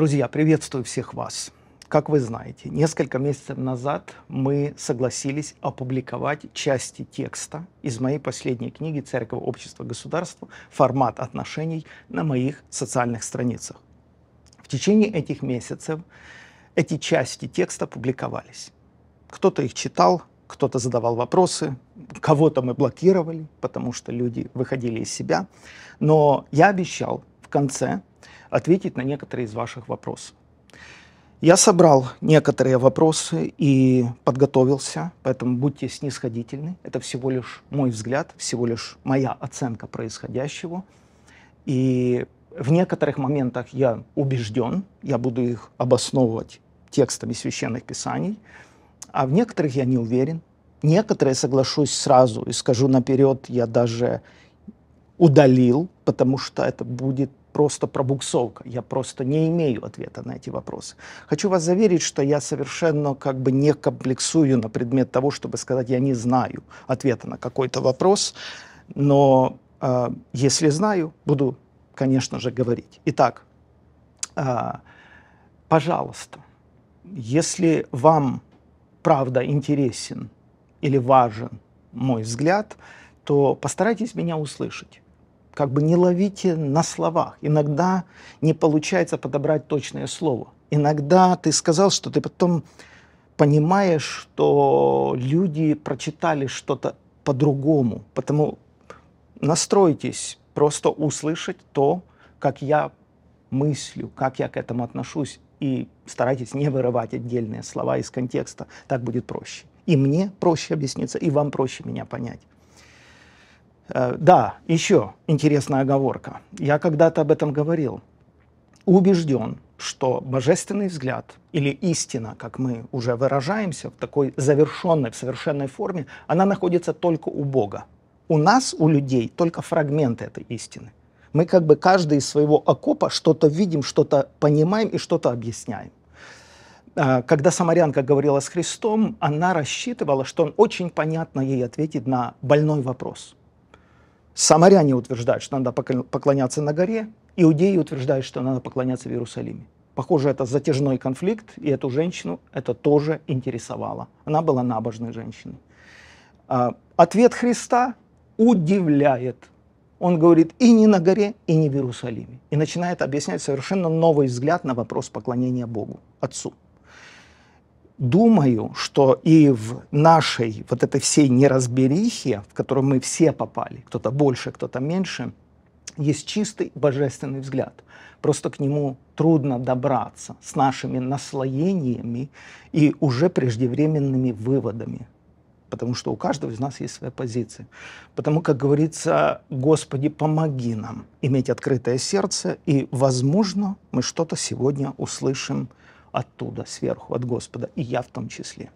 Друзья, приветствую всех вас. Как вы знаете, несколько месяцев назад мы согласились опубликовать части текста из моей последней книги «Церковь, общество, государство. Формат отношений» на моих социальных страницах. В течение этих месяцев эти части текста публиковались. Кто-то их читал, кто-то задавал вопросы, кого-то мы блокировали, потому что люди выходили из себя. Но я обещал в конце ответить на некоторые из ваших вопросов. Я собрал некоторые вопросы и подготовился, поэтому будьте снисходительны. Это всего лишь мой взгляд, всего лишь моя оценка происходящего. И в некоторых моментах я убежден, я буду их обосновывать текстами священных писаний, а в некоторых я не уверен. Некоторые соглашусь сразу и скажу наперед, я даже удалил, потому что это будет просто пробуксовка. Я просто не имею ответа на эти вопросы. Хочу вас заверить, что я совершенно как бы не комплексую на предмет того, чтобы сказать, я не знаю ответа на какой-то вопрос, но э, если знаю, буду, конечно же, говорить. Итак, э, пожалуйста, если вам правда интересен или важен мой взгляд, то постарайтесь меня услышать как бы не ловите на словах. Иногда не получается подобрать точное слово. Иногда ты сказал, что ты потом понимаешь, что люди прочитали что-то по-другому. Потому настройтесь просто услышать то, как я мыслю, как я к этому отношусь, и старайтесь не вырывать отдельные слова из контекста. Так будет проще. И мне проще объясниться, и вам проще меня понять. Э, да, еще интересная оговорка. Я когда-то об этом говорил. Убежден, что божественный взгляд или истина, как мы уже выражаемся, в такой завершенной, в совершенной форме, она находится только у Бога. У нас, у людей, только фрагменты этой истины. Мы как бы каждый из своего окопа что-то видим, что-то понимаем и что-то объясняем. Э, когда Самарянка говорила с Христом, она рассчитывала, что он очень понятно ей ответит на больной вопрос – Самаряне утверждают, что надо поклоняться на горе, иудеи утверждают, что надо поклоняться в Иерусалиме. Похоже, это затяжной конфликт, и эту женщину это тоже интересовало. Она была набожной женщиной. А, ответ Христа удивляет. Он говорит и не на горе, и не в Иерусалиме. И начинает объяснять совершенно новый взгляд на вопрос поклонения Богу, Отцу думаю, что и в нашей вот этой всей неразберихе, в которую мы все попали, кто-то больше, кто-то меньше, есть чистый божественный взгляд. Просто к нему трудно добраться с нашими наслоениями и уже преждевременными выводами. Потому что у каждого из нас есть своя позиция. Потому, как говорится, Господи, помоги нам иметь открытое сердце, и, возможно, мы что-то сегодня услышим оттуда, сверху, от Господа, и я в том числе.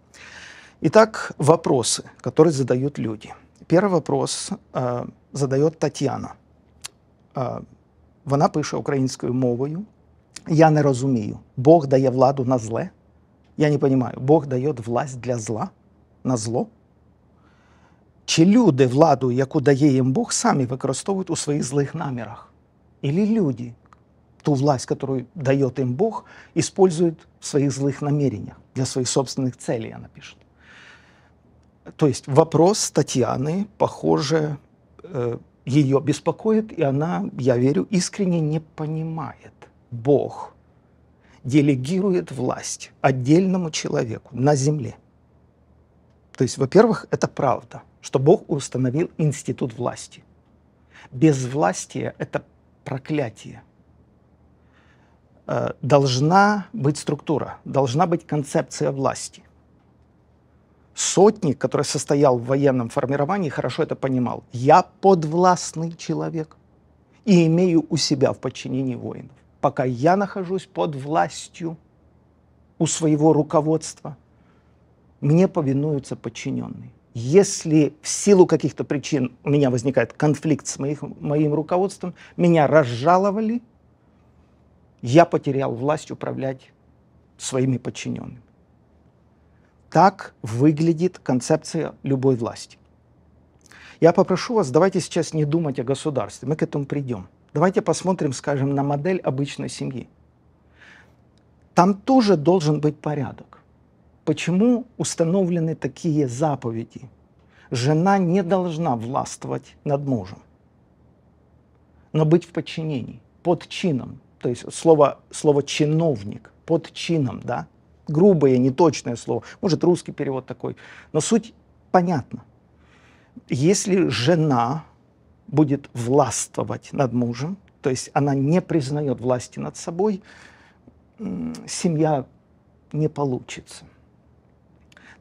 Итак, вопросы, которые задают люди. Первый вопрос э, задает Татьяна. Е, э, вона пише українською мовою. Я не розумію, Бог дає владу на зле. Я не понимаю, Бог дає власть для зла на зло. Чи люди владу, яку дає їм Бог, самі використовують у своїх злих намірах? Ілі люди ту власть, которую дает им Бог, используют в своих злых намерениях, для своих собственных целей, она пишет. То есть вопрос Татьяны, похоже, э, ее беспокоит, и она, я верю, искренне не понимает. Бог делегирует власть отдельному человеку на земле. То есть, во-первых, это правда, что Бог установил институт власти. Безвластие – это проклятие – Э, должна быть структура, должна быть концепция власти. Сотник, который состоял в военном формировании, хорошо это понимал. Я подвластный человек и имею у себя в подчинении воинов. Пока я нахожусь под властью у своего руководства, мне повинуются подчиненные. Если в силу каких-то причин у меня возникает конфликт с моих, моим руководством, меня разжаловали – я потерял власть управлять своими подчиненными. Так выглядит концепция любой власти. Я попрошу вас, давайте сейчас не думать о государстве, мы к этому придем. Давайте посмотрим, скажем, на модель обычной семьи. Там тоже должен быть порядок. Почему установлены такие заповеди? Жена не должна властвовать над мужем, но быть в подчинении, под чином, то есть слово, слово «чиновник», «под чином», да? Грубое, неточное слово. Может, русский перевод такой. Но суть понятна. Если жена будет властвовать над мужем, то есть она не признает власти над собой, семья не получится.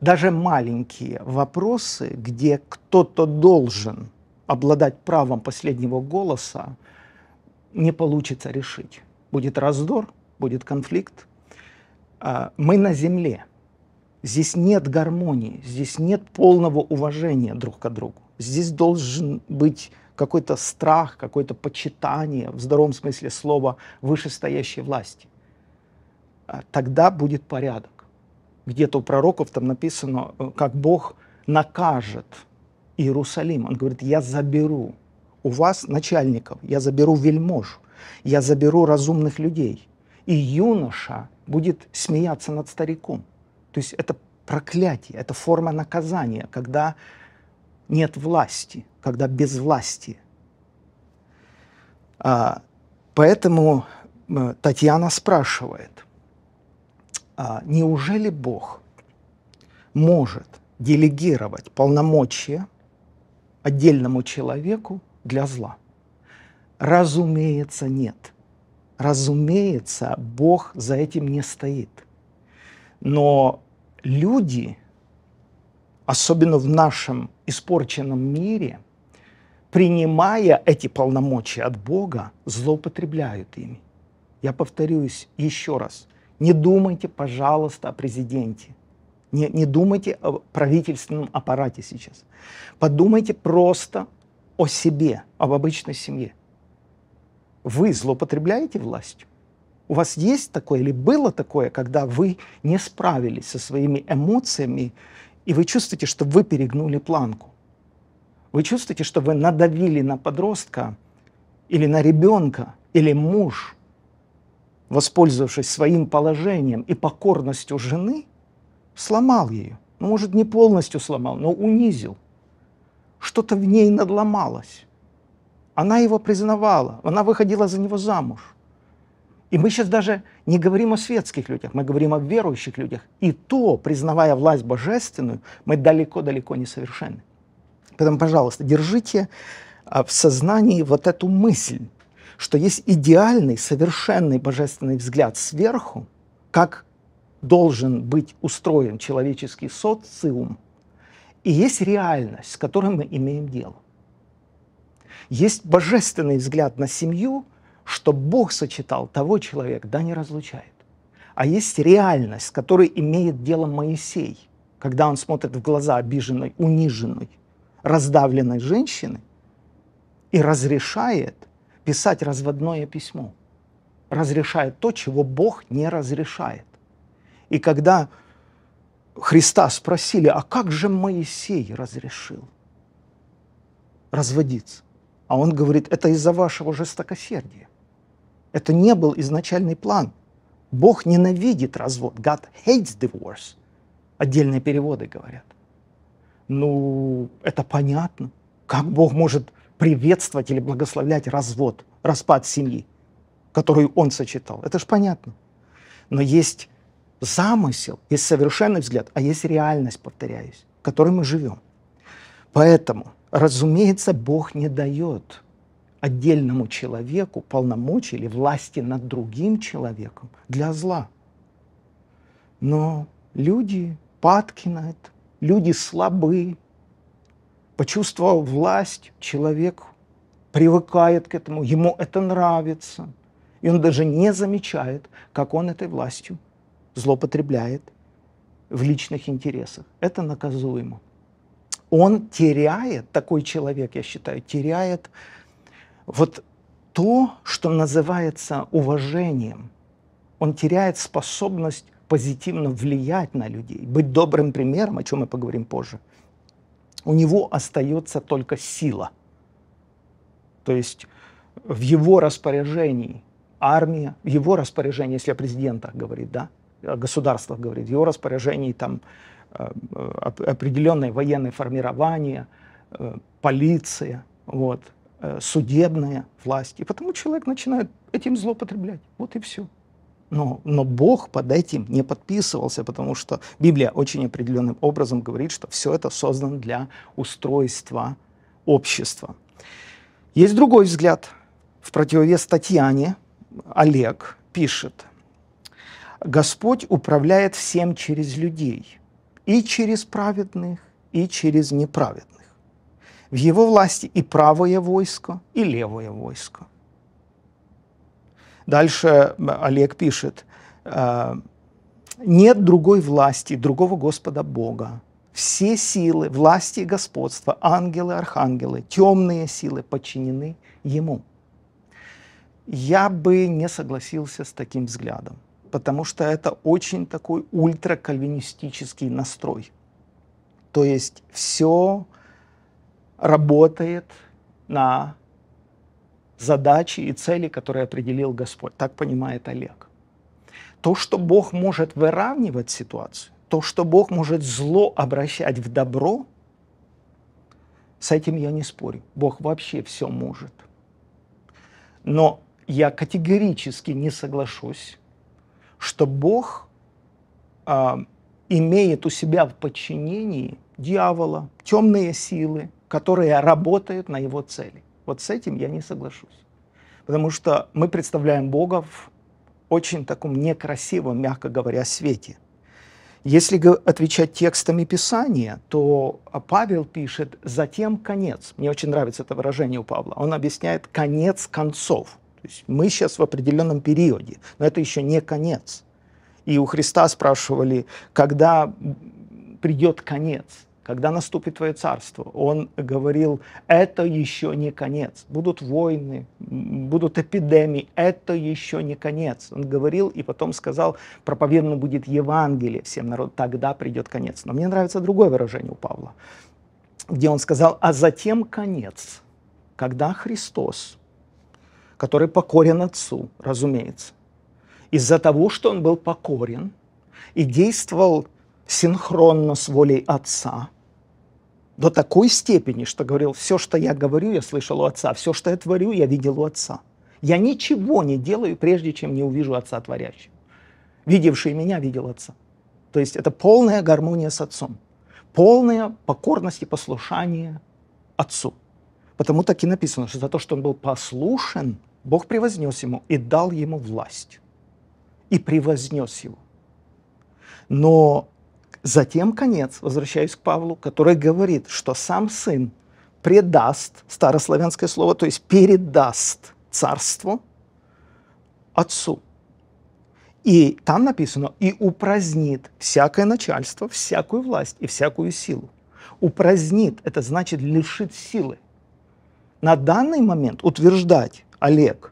Даже маленькие вопросы, где кто-то должен обладать правом последнего голоса, не получится решить будет раздор, будет конфликт. А, мы на земле. Здесь нет гармонии, здесь нет полного уважения друг к другу. Здесь должен быть какой-то страх, какое-то почитание, в здоровом смысле слова, вышестоящей власти. А, тогда будет порядок. Где-то у пророков там написано, э, как Бог накажет Иерусалим. Он говорит, я заберу у вас начальников, я заберу вельмож, я заберу разумных людей. И юноша будет смеяться над стариком. То есть это проклятие, это форма наказания, когда нет власти, когда без власти. А, поэтому э, Татьяна спрашивает, а, неужели Бог может делегировать полномочия отдельному человеку для зла? Разумеется, нет. Разумеется, Бог за этим не стоит. Но люди, особенно в нашем испорченном мире, принимая эти полномочия от Бога, злоупотребляют ими. Я повторюсь еще раз. Не думайте, пожалуйста, о президенте. Не, не думайте о правительственном аппарате сейчас. Подумайте просто о себе, об обычной семье вы злоупотребляете властью? У вас есть такое или было такое, когда вы не справились со своими эмоциями, и вы чувствуете, что вы перегнули планку? Вы чувствуете, что вы надавили на подростка или на ребенка, или муж, воспользовавшись своим положением и покорностью жены, сломал ее. Ну, может, не полностью сломал, но унизил. Что-то в ней надломалось. Она его признавала, она выходила за него замуж. И мы сейчас даже не говорим о светских людях, мы говорим о верующих людях. И то, признавая власть божественную, мы далеко-далеко не совершенны. Поэтому, пожалуйста, держите а, в сознании вот эту мысль, что есть идеальный, совершенный божественный взгляд сверху, как должен быть устроен человеческий социум, и есть реальность, с которой мы имеем дело. Есть божественный взгляд на семью, что Бог сочетал, того человека, да, не разлучает. А есть реальность, которой имеет дело Моисей, когда он смотрит в глаза обиженной, униженной, раздавленной женщины и разрешает писать разводное письмо. Разрешает то, чего Бог не разрешает. И когда Христа спросили, а как же Моисей разрешил разводиться? А он говорит, это из-за вашего жестокосердия. Это не был изначальный план. Бог ненавидит развод. God hates divorce. Отдельные переводы говорят. Ну, это понятно. Как Бог может приветствовать или благословлять развод, распад семьи, которую он сочетал? Это же понятно. Но есть замысел, есть совершенный взгляд, а есть реальность, повторяюсь, в которой мы живем. Поэтому – Разумеется, Бог не дает отдельному человеку полномочий или власти над другим человеком для зла. Но люди падки на это, люди слабы. Почувствовал власть, человек привыкает к этому, ему это нравится. И он даже не замечает, как он этой властью злоупотребляет в личных интересах. Это наказуемо он теряет, такой человек, я считаю, теряет вот то, что называется уважением. Он теряет способность позитивно влиять на людей, быть добрым примером, о чем мы поговорим позже. У него остается только сила. То есть в его распоряжении армия, в его распоряжении, если о президентах говорит, да, о государствах говорит, в его распоряжении там Э, определенные военные формирования, э, полиция, вот, э, судебные власти, И потому человек начинает этим злоупотреблять. Вот и все. Но, но Бог под этим не подписывался, потому что Библия очень определенным образом говорит, что все это создано для устройства общества. Есть другой взгляд. В противовес Татьяне Олег пишет, «Господь управляет всем через людей, и через праведных, и через неправедных. В его власти и правое войско, и левое войско. Дальше Олег пишет, э, нет другой власти, другого Господа Бога. Все силы, власти и господства, ангелы, архангелы, темные силы подчинены Ему. Я бы не согласился с таким взглядом потому что это очень такой ультракальвинистический настрой. То есть все работает на задачи и цели, которые определил Господь. Так понимает Олег. То, что Бог может выравнивать ситуацию, то, что Бог может зло обращать в добро, с этим я не спорю. Бог вообще все может. Но я категорически не соглашусь что Бог а, имеет у себя в подчинении дьявола, темные силы, которые работают на его цели. Вот с этим я не соглашусь. Потому что мы представляем Бога в очень таком некрасивом, мягко говоря, свете. Если отвечать текстами Писания, то Павел пишет «затем конец». Мне очень нравится это выражение у Павла. Он объясняет «конец концов». То есть мы сейчас в определенном периоде, но это еще не конец. И у Христа спрашивали, когда придет конец, когда наступит твое царство. Он говорил, это еще не конец. Будут войны, будут эпидемии, это еще не конец. Он говорил и потом сказал, проповедно будет Евангелие всем народу, тогда придет конец. Но мне нравится другое выражение у Павла, где он сказал, а затем конец, когда Христос который покорен отцу, разумеется. Из-за того, что он был покорен и действовал синхронно с волей отца, до такой степени, что говорил, все, что я говорю, я слышал у отца, все, что я творю, я видел у отца. Я ничего не делаю, прежде чем не увижу отца творящего. Видевший меня видел отца. То есть это полная гармония с отцом, полная покорность и послушание отцу. Потому так и написано, что за то, что он был послушен – Бог превознес ему и дал ему власть. И превознес его. Но затем конец, возвращаюсь к Павлу, который говорит, что сам сын предаст, старославянское слово, то есть передаст царство отцу. И там написано, и упразднит всякое начальство, всякую власть и всякую силу. Упразднит, это значит лишит силы. На данный момент утверждать, Олег,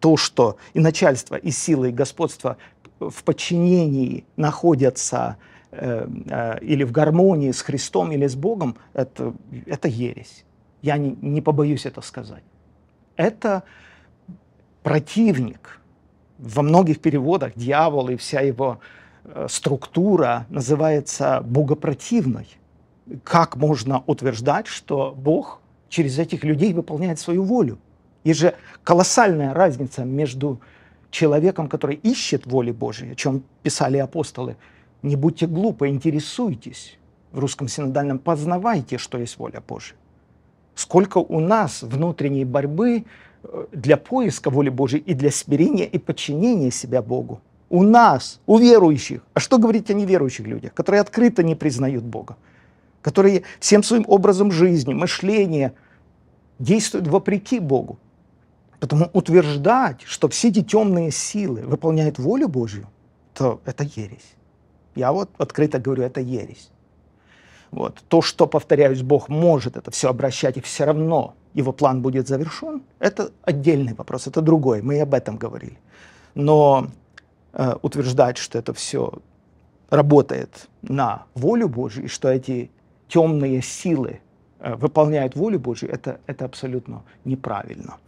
то, что и начальство, и силы, и господство в подчинении находятся э, э, или в гармонии с Христом, или с Богом, это, это ересь. Я не, не побоюсь это сказать. Это противник. Во многих переводах дьявол и вся его э, структура называется богопротивной. Как можно утверждать, что Бог через этих людей выполняет свою волю? Есть же колоссальная разница между человеком, который ищет воли Божией, о чем писали апостолы. Не будьте глупы, интересуйтесь. В русском синодальном познавайте, что есть воля Божия. Сколько у нас внутренней борьбы э, для поиска воли Божией и для смирения и подчинения себя Богу. У нас, у верующих. А что говорить о неверующих людях, которые открыто не признают Бога, которые всем своим образом жизни, мышления действуют вопреки Богу? Потому утверждать, что все эти темные силы выполняют волю Божью, то это ересь. Я вот открыто говорю, это ересь. Вот. То, что, повторяюсь, Бог может это все обращать, и все равно его план будет завершен, это отдельный вопрос, это другой, мы и об этом говорили. Но э, утверждать, что это все работает на волю Божью, и что эти темные силы э, выполняют волю Божью, это, это абсолютно неправильно.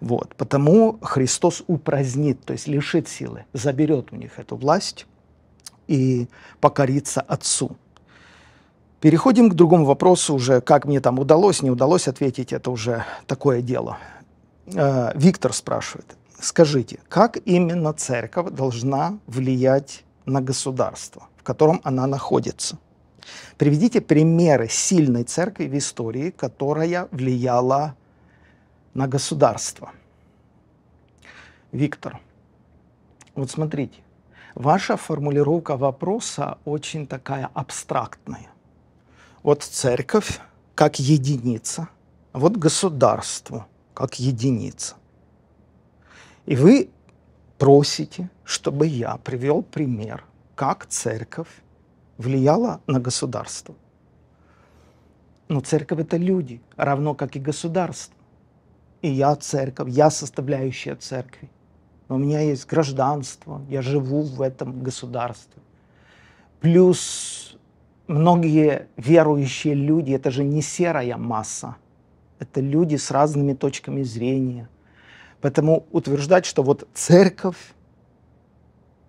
Вот. Потому Христос упразднит, то есть лишит силы, заберет у них эту власть и покорится Отцу. Переходим к другому вопросу уже, как мне там удалось, не удалось ответить, это уже такое дело. Э, Виктор спрашивает, скажите, как именно церковь должна влиять на государство, в котором она находится? Приведите примеры сильной церкви в истории, которая влияла на государство. Виктор, вот смотрите, ваша формулировка вопроса очень такая абстрактная. Вот церковь как единица, вот государство как единица. И вы просите, чтобы я привел пример, как церковь влияла на государство. Но церковь – это люди, равно как и государство и я церковь, я составляющая церкви. У меня есть гражданство, я живу в этом государстве. Плюс многие верующие люди, это же не серая масса, это люди с разными точками зрения. Поэтому утверждать, что вот церковь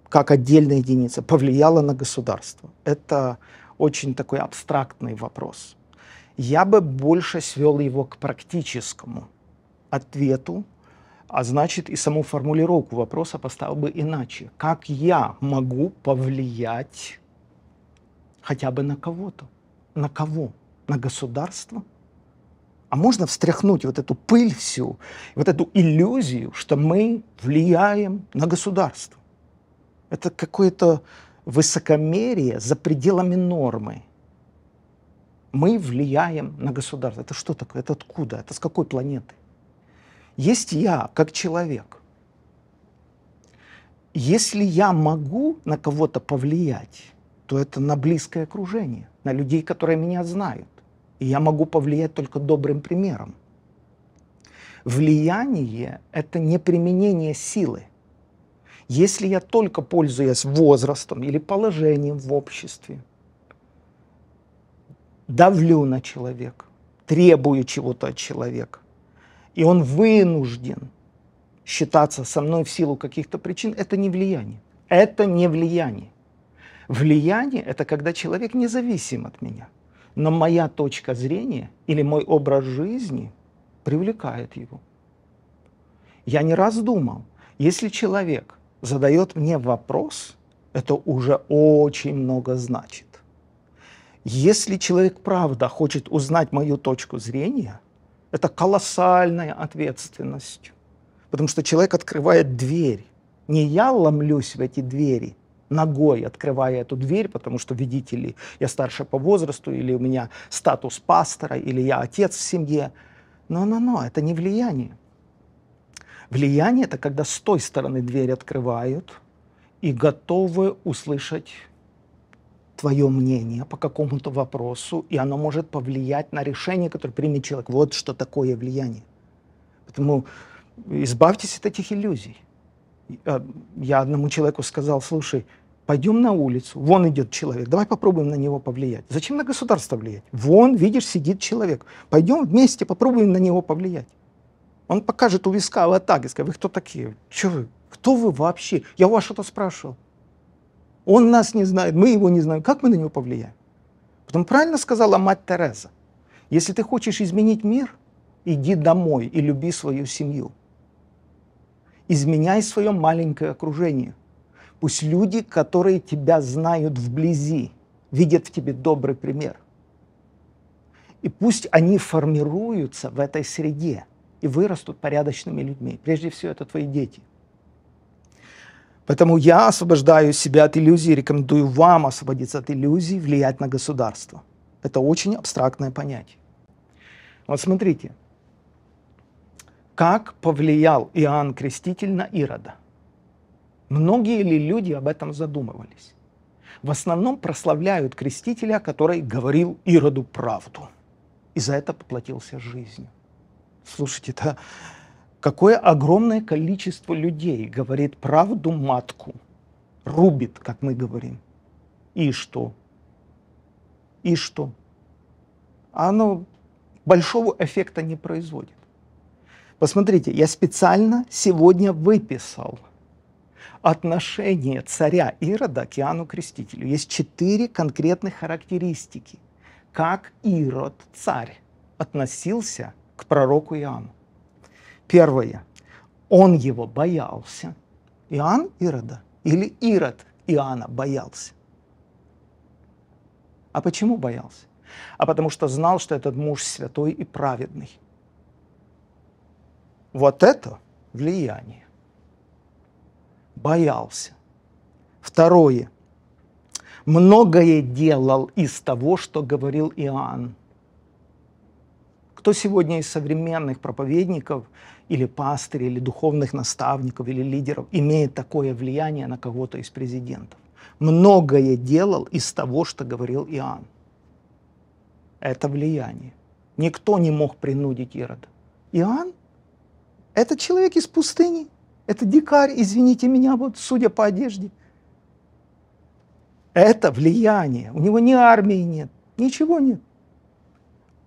как отдельная единица повлияла на государство, это очень такой абстрактный вопрос. Я бы больше свел его к практическому – ответу, а значит и саму формулировку вопроса поставил бы иначе. Как я могу повлиять хотя бы на кого-то? На кого? На государство? А можно встряхнуть вот эту пыль всю, вот эту иллюзию, что мы влияем на государство? Это какое-то высокомерие за пределами нормы. Мы влияем на государство. Это что такое? Это откуда? Это с какой планеты? Есть я как человек. Если я могу на кого-то повлиять, то это на близкое окружение, на людей, которые меня знают. И я могу повлиять только добрым примером. Влияние – это не применение силы. Если я только пользуясь возрастом или положением в обществе, давлю на человека, требую чего-то от человека, и он вынужден считаться со мной в силу каких-то причин, это не влияние. Это не влияние. Влияние – это когда человек независим от меня, но моя точка зрения или мой образ жизни привлекает его. Я не раз думал, если человек задает мне вопрос, это уже очень много значит. Если человек правда хочет узнать мою точку зрения – это колоссальная ответственность. Потому что человек открывает дверь. Не я ломлюсь в эти двери, ногой открывая эту дверь, потому что, видите ли, я старше по возрасту, или у меня статус пастора, или я отец в семье. Но-но-но, это не влияние. Влияние – это когда с той стороны дверь открывают и готовы услышать твое мнение по какому-то вопросу, и оно может повлиять на решение, которое примет человек. Вот что такое влияние. Поэтому избавьтесь от этих иллюзий. А, я одному человеку сказал, слушай, пойдем на улицу, вон идет человек, давай попробуем на него повлиять. Зачем на государство влиять? Вон, видишь, сидит человек, пойдем вместе, попробуем на него повлиять. Он покажет у виска в скажет, вы кто такие? Че вы? Кто вы вообще? Я у вас что-то спрашивал. Он нас не знает, мы его не знаем. Как мы на него повлияем? Потом правильно сказала мать Тереза. Если ты хочешь изменить мир, иди домой и люби свою семью. Изменяй свое маленькое окружение. Пусть люди, которые тебя знают вблизи, видят в тебе добрый пример. И пусть они формируются в этой среде и вырастут порядочными людьми. Прежде всего, это твои дети. Поэтому я освобождаю себя от иллюзий, рекомендую вам освободиться от иллюзий, влиять на государство. Это очень абстрактное понятие. Вот смотрите, как повлиял Иоанн Креститель на Ирода? Многие ли люди об этом задумывались? В основном прославляют крестителя, который говорил Ироду правду. И за это поплатился жизнью. Слушайте, это... Да? Какое огромное количество людей говорит правду матку, рубит, как мы говорим. И что? И что? А оно большого эффекта не производит. Посмотрите, я специально сегодня выписал отношение царя Ирода к Иоанну Крестителю. Есть четыре конкретных характеристики, как Ирод, царь, относился к пророку Иоанну. Первое. Он его боялся. Иоанн Ирода или Ирод Иоанна боялся. А почему боялся? А потому что знал, что этот муж святой и праведный. Вот это влияние. Боялся. Второе. Многое делал из того, что говорил Иоанн. Кто сегодня из современных проповедников или пастырь, или духовных наставников, или лидеров имеет такое влияние на кого-то из президентов. Многое делал из того, что говорил Иоанн. Это влияние. Никто не мог принудить Ирода. Иоанн – это человек из пустыни, это дикарь, извините меня, вот судя по одежде. Это влияние. У него ни армии нет, ничего нет.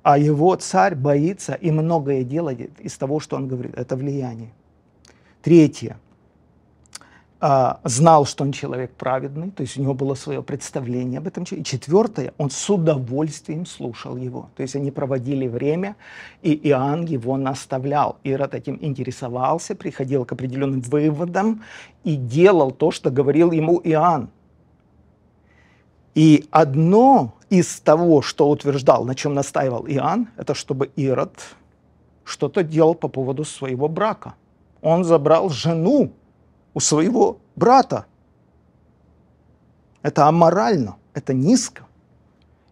А его царь боится и многое делает из того, что он говорит. Это влияние. Третье. А, знал, что он человек праведный, то есть у него было свое представление об этом. И четвертое, он с удовольствием слушал его. То есть они проводили время, и Иоанн его наставлял. Ирод этим интересовался, приходил к определенным выводам и делал то, что говорил ему Иоанн. И одно из того, что утверждал, на чем настаивал Иоанн, это чтобы Ирод что-то делал по поводу своего брака. Он забрал жену у своего брата. Это аморально, это низко.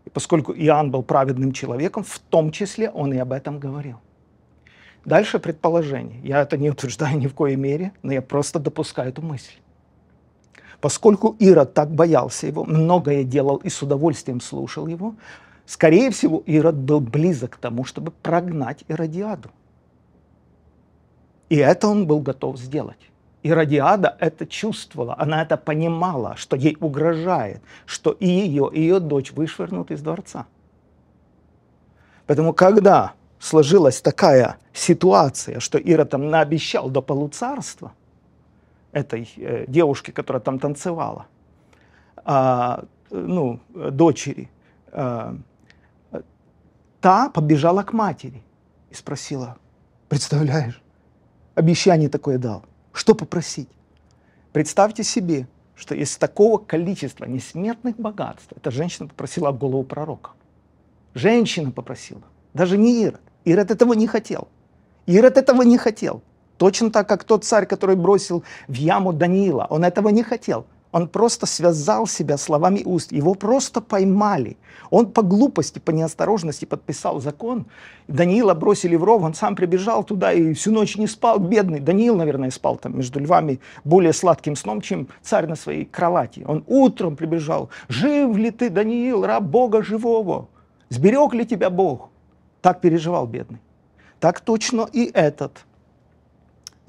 И поскольку Иоанн был праведным человеком, в том числе он и об этом говорил. Дальше предположение. Я это не утверждаю ни в коей мере, но я просто допускаю эту мысль. Поскольку Ирод так боялся его, многое делал и с удовольствием слушал его, скорее всего, Ирод был близок к тому, чтобы прогнать Иродиаду. И это он был готов сделать. Иродиада это чувствовала, она это понимала, что ей угрожает, что и ее, и ее дочь вышвырнут из дворца. Поэтому, когда сложилась такая ситуация, что Ирод там наобещал до полуцарства – этой э, девушки, которая там танцевала, э, ну, дочери, э, та побежала к матери и спросила, представляешь, обещание такое дал, что попросить? Представьте себе, что из такого количества несметных богатств эта женщина попросила голову пророка. Женщина попросила, даже не Ирод. Ирод этого не хотел. Ирод этого не хотел. Точно так, как тот царь, который бросил в яму Даниила. Он этого не хотел. Он просто связал себя словами уст. Его просто поймали. Он по глупости, по неосторожности подписал закон. Даниила бросили в ров, он сам прибежал туда и всю ночь не спал. Бедный Даниил, наверное, спал там между львами более сладким сном, чем царь на своей кровати. Он утром прибежал. «Жив ли ты, Даниил, раб Бога живого? Сберег ли тебя Бог?» Так переживал бедный. Так точно и этот –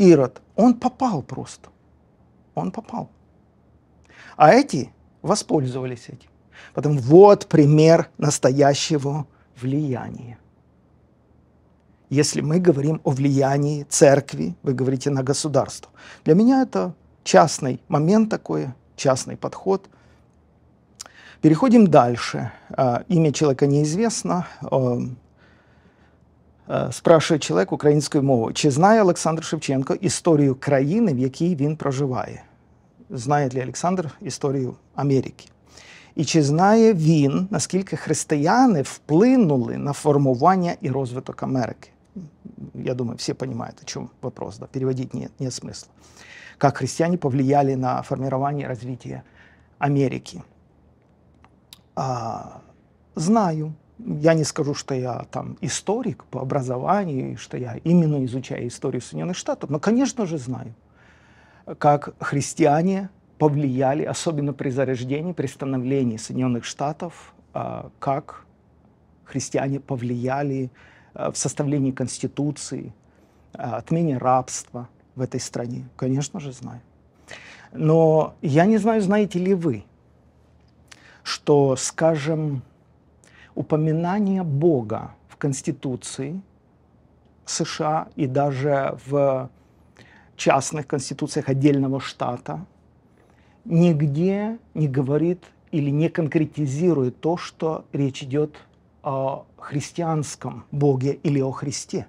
Ирод, он попал просто. Он попал. А эти воспользовались этим. Потом вот пример настоящего влияния. Если мы говорим о влиянии церкви, вы говорите на государство. Для меня это частный момент такой, частный подход. Переходим дальше. А, имя человека неизвестно. А, Е, спрашує чоловік українською мовою, чи знає Олександр Шевченко історію країни, в якій він проживає? Знає ли Олександр історію Америки? І чи знає він, наскільки християни вплинули на формування і розвиток Америки? Я думаю, всі понимают, чому вопрос, да, переводить нет, нет смысла. Как христиане повлияли на формирование і развитие Америки? А, знаю, я не скажу, что я там историк по образованию, что я именно изучаю историю Соединенных Штатов, но, конечно же, знаю, как христиане повлияли, особенно при зарождении, при становлении Соединенных Штатов, а, как христиане повлияли а, в составлении Конституции, а, отмене рабства в этой стране. Конечно же, знаю. Но я не знаю, знаете ли вы, что, скажем, упоминание Бога в Конституции США и даже в частных конституциях отдельного штата нигде не говорит или не конкретизирует то, что речь идет о христианском Боге или о Христе.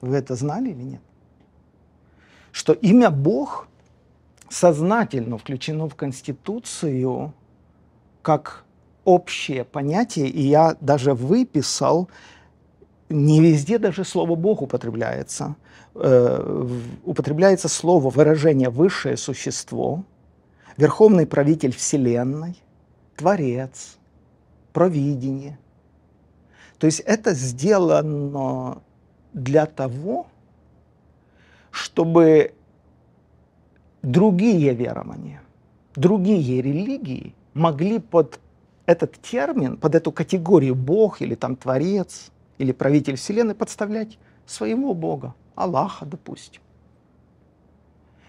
Вы это знали или нет? Что имя Бог сознательно включено в Конституцию как общее понятие, и я даже выписал, не везде даже слово «бог» употребляется. Э, употребляется слово, выражение «высшее существо», «верховный правитель Вселенной», «творец», «провидение». То есть это сделано для того, чтобы другие верования, другие религии могли под этот термин, под эту категорию Бог или там Творец или правитель Вселенной подставлять своего Бога, Аллаха, допустим.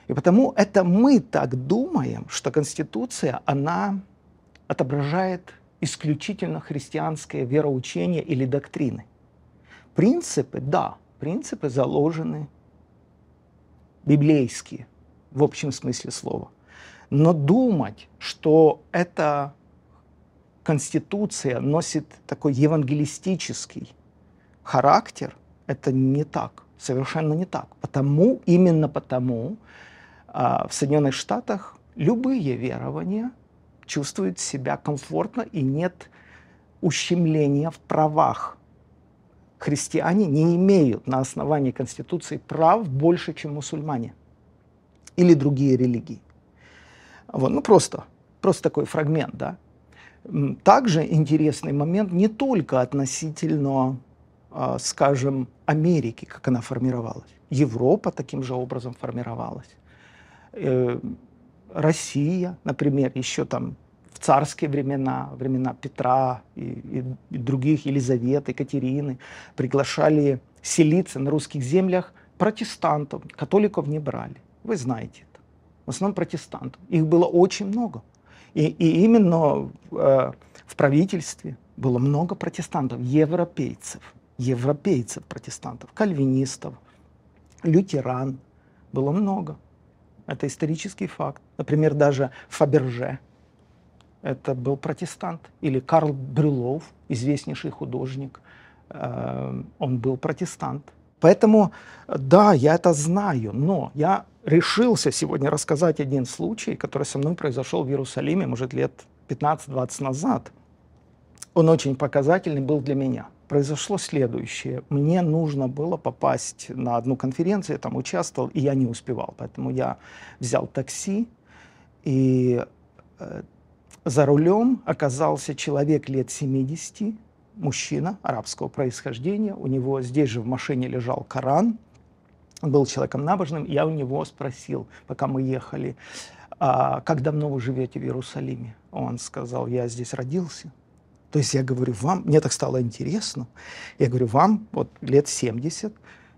И потому это мы так думаем, что Конституция, она отображает исключительно христианское вероучение или доктрины. Принципы, да, принципы заложены библейские, в общем смысле слова. Но думать, что это Конституция носит такой евангелистический характер, это не так, совершенно не так. Потому, именно потому а, в Соединенных Штатах любые верования чувствуют себя комфортно и нет ущемления в правах. Христиане не имеют на основании Конституции прав больше, чем мусульмане или другие религии. Вот, ну просто, просто такой фрагмент, да. Также интересный момент не только относительно, а, скажем, Америки, как она формировалась. Европа таким же образом формировалась. Э, Россия, например, еще там в царские времена, времена Петра и, и, других, Елизаветы, Екатерины, приглашали селиться на русских землях протестантов, католиков не брали. Вы знаете это. В основном протестантов. Их было очень много. И, и именно э, в правительстве было много протестантов, европейцев, европейцев протестантов, кальвинистов, лютеран. Было много. Это исторический факт. Например, даже Фаберже, это был протестант. Или Карл Брюлов, известнейший художник, э, он был протестант. Поэтому, да, я это знаю, но я решился сегодня рассказать один случай, который со мной произошел в Иерусалиме, может, лет 15-20 назад. Он очень показательный был для меня. Произошло следующее. Мне нужно было попасть на одну конференцию, я там участвовал, и я не успевал. Поэтому я взял такси, и э, за рулем оказался человек лет 70, мужчина арабского происхождения, у него здесь же в машине лежал Коран, он был человеком набожным, я у него спросил, пока мы ехали, а, как давно вы живете в Иерусалиме? Он сказал, я здесь родился. То есть я говорю, вам, мне так стало интересно, я говорю, вам вот лет 70,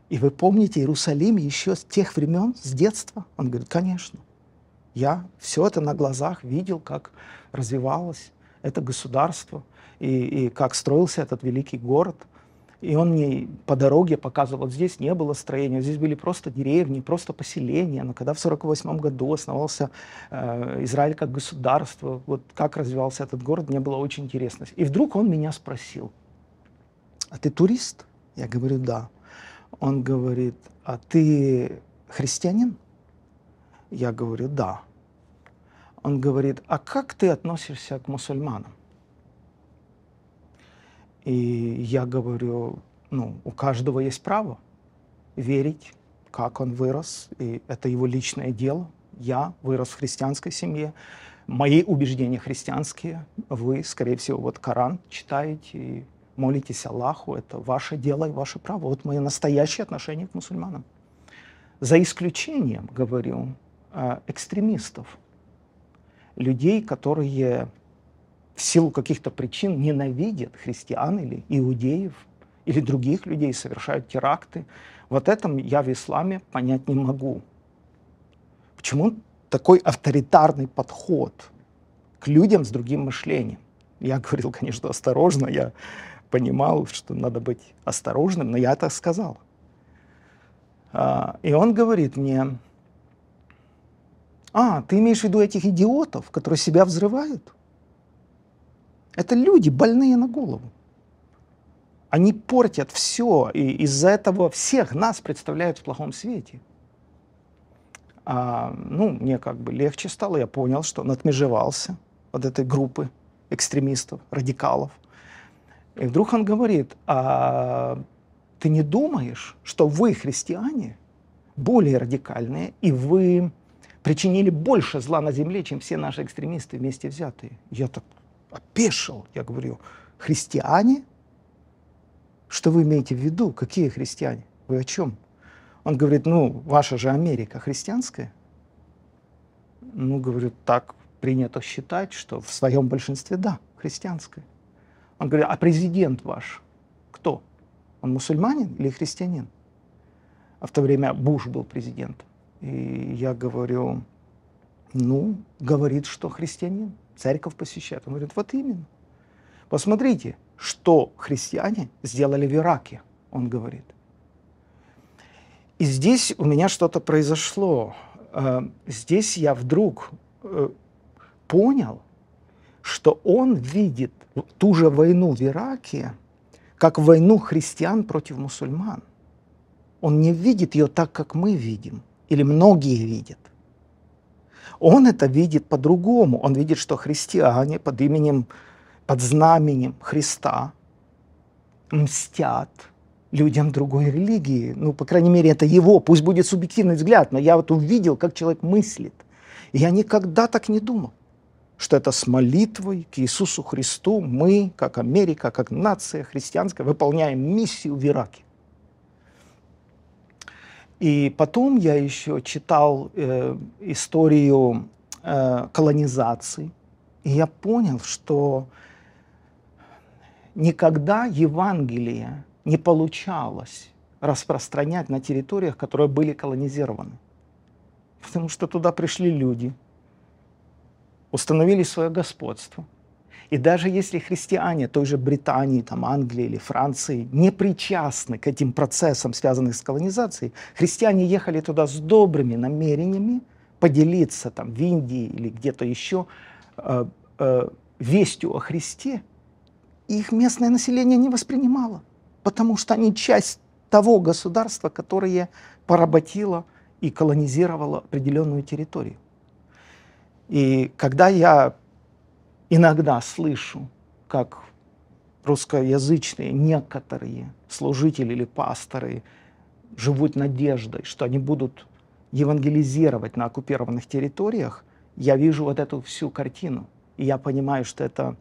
и вы помните Иерусалим еще с тех времен, с детства? Он говорит, конечно. Я все это на глазах видел, как развивалось это государство – и, и как строился этот великий город. И он мне по дороге показывал, вот здесь не было строения, здесь были просто деревни, просто поселения. Но когда в 1948 году основался э, Израиль как государство, вот как развивался этот город, мне было очень интересно. И вдруг он меня спросил, а ты турист? Я говорю, да. Он говорит, а ты христианин? Я говорю, да. Он говорит, а как ты относишься к мусульманам? И я говорю, ну, у каждого есть право верить, как он вырос, и это его личное дело. Я вырос в христианской семье, мои убеждения христианские, вы, скорее всего, вот Коран читаете и молитесь Аллаху, это ваше дело и ваше право. Вот мои настоящие отношения к мусульманам. За исключением, говорю, э, экстремистов, людей, которые в силу каких-то причин ненавидят христиан или иудеев, или других людей, совершают теракты. Вот этом я в исламе понять не могу. Почему такой авторитарный подход к людям с другим мышлением? Я говорил, конечно, осторожно, я понимал, что надо быть осторожным, но я это сказал. А, и он говорит мне, а, ты имеешь в виду этих идиотов, которые себя взрывают? Это люди, больные на голову. Они портят все, и из-за этого всех нас представляют в плохом свете. А, ну, мне как бы легче стало, я понял, что натмежевался от этой группы экстремистов, радикалов. И вдруг он говорит, а ты не думаешь, что вы, христиане, более радикальные, и вы причинили больше зла на земле, чем все наши экстремисты вместе взятые? Я так опешил. Я говорю, христиане? Что вы имеете в виду? Какие христиане? Вы о чем? Он говорит, ну, ваша же Америка христианская. Ну, говорю, так принято считать, что в своем большинстве, да, христианская. Он говорит, а президент ваш кто? Он мусульманин или христианин? А в то время Буш был президентом. И я говорю, ну, говорит, что христианин церковь посещает. Он говорит, вот именно. Посмотрите, что христиане сделали в Ираке, он говорит. И здесь у меня что-то произошло. Э, здесь я вдруг э, понял, что он видит ту же войну в Ираке, как войну христиан против мусульман. Он не видит ее так, как мы видим, или многие видят – он это видит по-другому. Он видит, что христиане под именем, под знаменем Христа мстят людям другой религии. Ну, по крайней мере, это его. Пусть будет субъективный взгляд, но я вот увидел, как человек мыслит. И я никогда так не думал что это с молитвой к Иисусу Христу мы, как Америка, как нация христианская, выполняем миссию в Ираке. И потом я еще читал э, историю э, колонизации, и я понял, что никогда Евангелие не получалось распространять на территориях, которые были колонизированы. Потому что туда пришли люди, установили свое господство – и даже если христиане той же Британии, там, Англии или Франции не причастны к этим процессам, связанным с колонизацией, христиане ехали туда с добрыми намерениями поделиться там, в Индии или где-то еще э, э, вестью о Христе, их местное население не воспринимало, потому что они часть того государства, которое поработило и колонизировало определенную территорию. И когда я иногда слышу, как русскоязычные некоторые служители или пасторы живут надеждой, что они будут евангелизировать на оккупированных территориях, я вижу вот эту всю картину. И я понимаю, что это,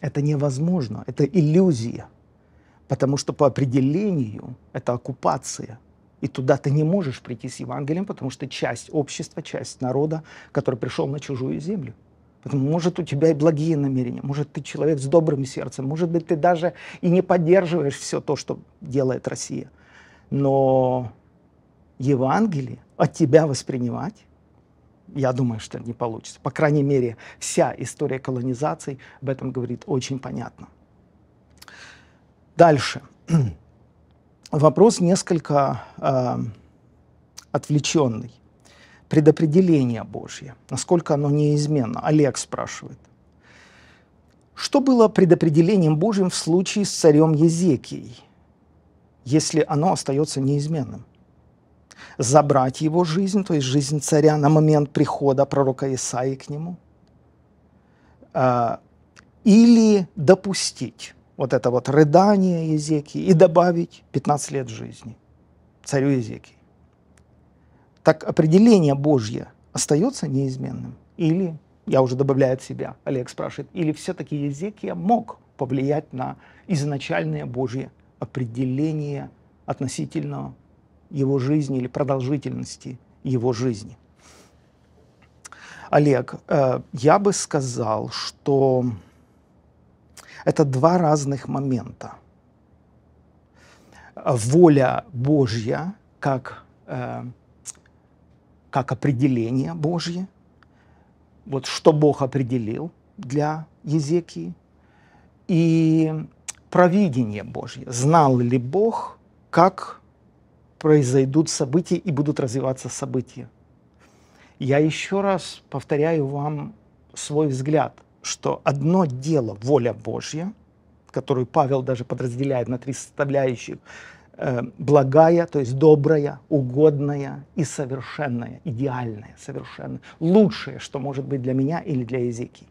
это невозможно, это иллюзия. Потому что по определению это оккупация. И туда ты не можешь прийти с Евангелием, потому что часть общества, часть народа, который пришел на чужую землю. Поэтому, может, у тебя и благие намерения, может, ты человек с добрым сердцем, может быть, ты даже и не поддерживаешь все то, что делает Россия. Но Евангелие от тебя воспринимать, я думаю, что не получится. По крайней мере, вся история колонизации об этом говорит очень понятно. Дальше. Вопрос несколько э, а, отвлеченный предопределение Божье, насколько оно неизменно. Олег спрашивает. Что было предопределением Божьим в случае с царем Езекией, если оно остается неизменным? Забрать его жизнь, то есть жизнь царя на момент прихода пророка Исаи к нему? А, или допустить вот это вот рыдание Езекии и добавить 15 лет жизни царю Езекии? так определение Божье остается неизменным? Или, я уже добавляю от себя, Олег спрашивает, или все-таки Езекия мог повлиять на изначальное Божье определение относительно его жизни или продолжительности его жизни? Олег, э, я бы сказал, что это два разных момента. Воля Божья как э, как определение Божье, вот что Бог определил для Езекии, и провидение Божье. Знал ли Бог, как произойдут события и будут развиваться события? Я еще раз повторяю вам свой взгляд, что одно дело воля Божья, которую Павел даже подразделяет на три составляющих – Э, благая, то есть добрая, угодная и совершенная, идеальная, совершенная, лучшее, что может быть для меня или для языки.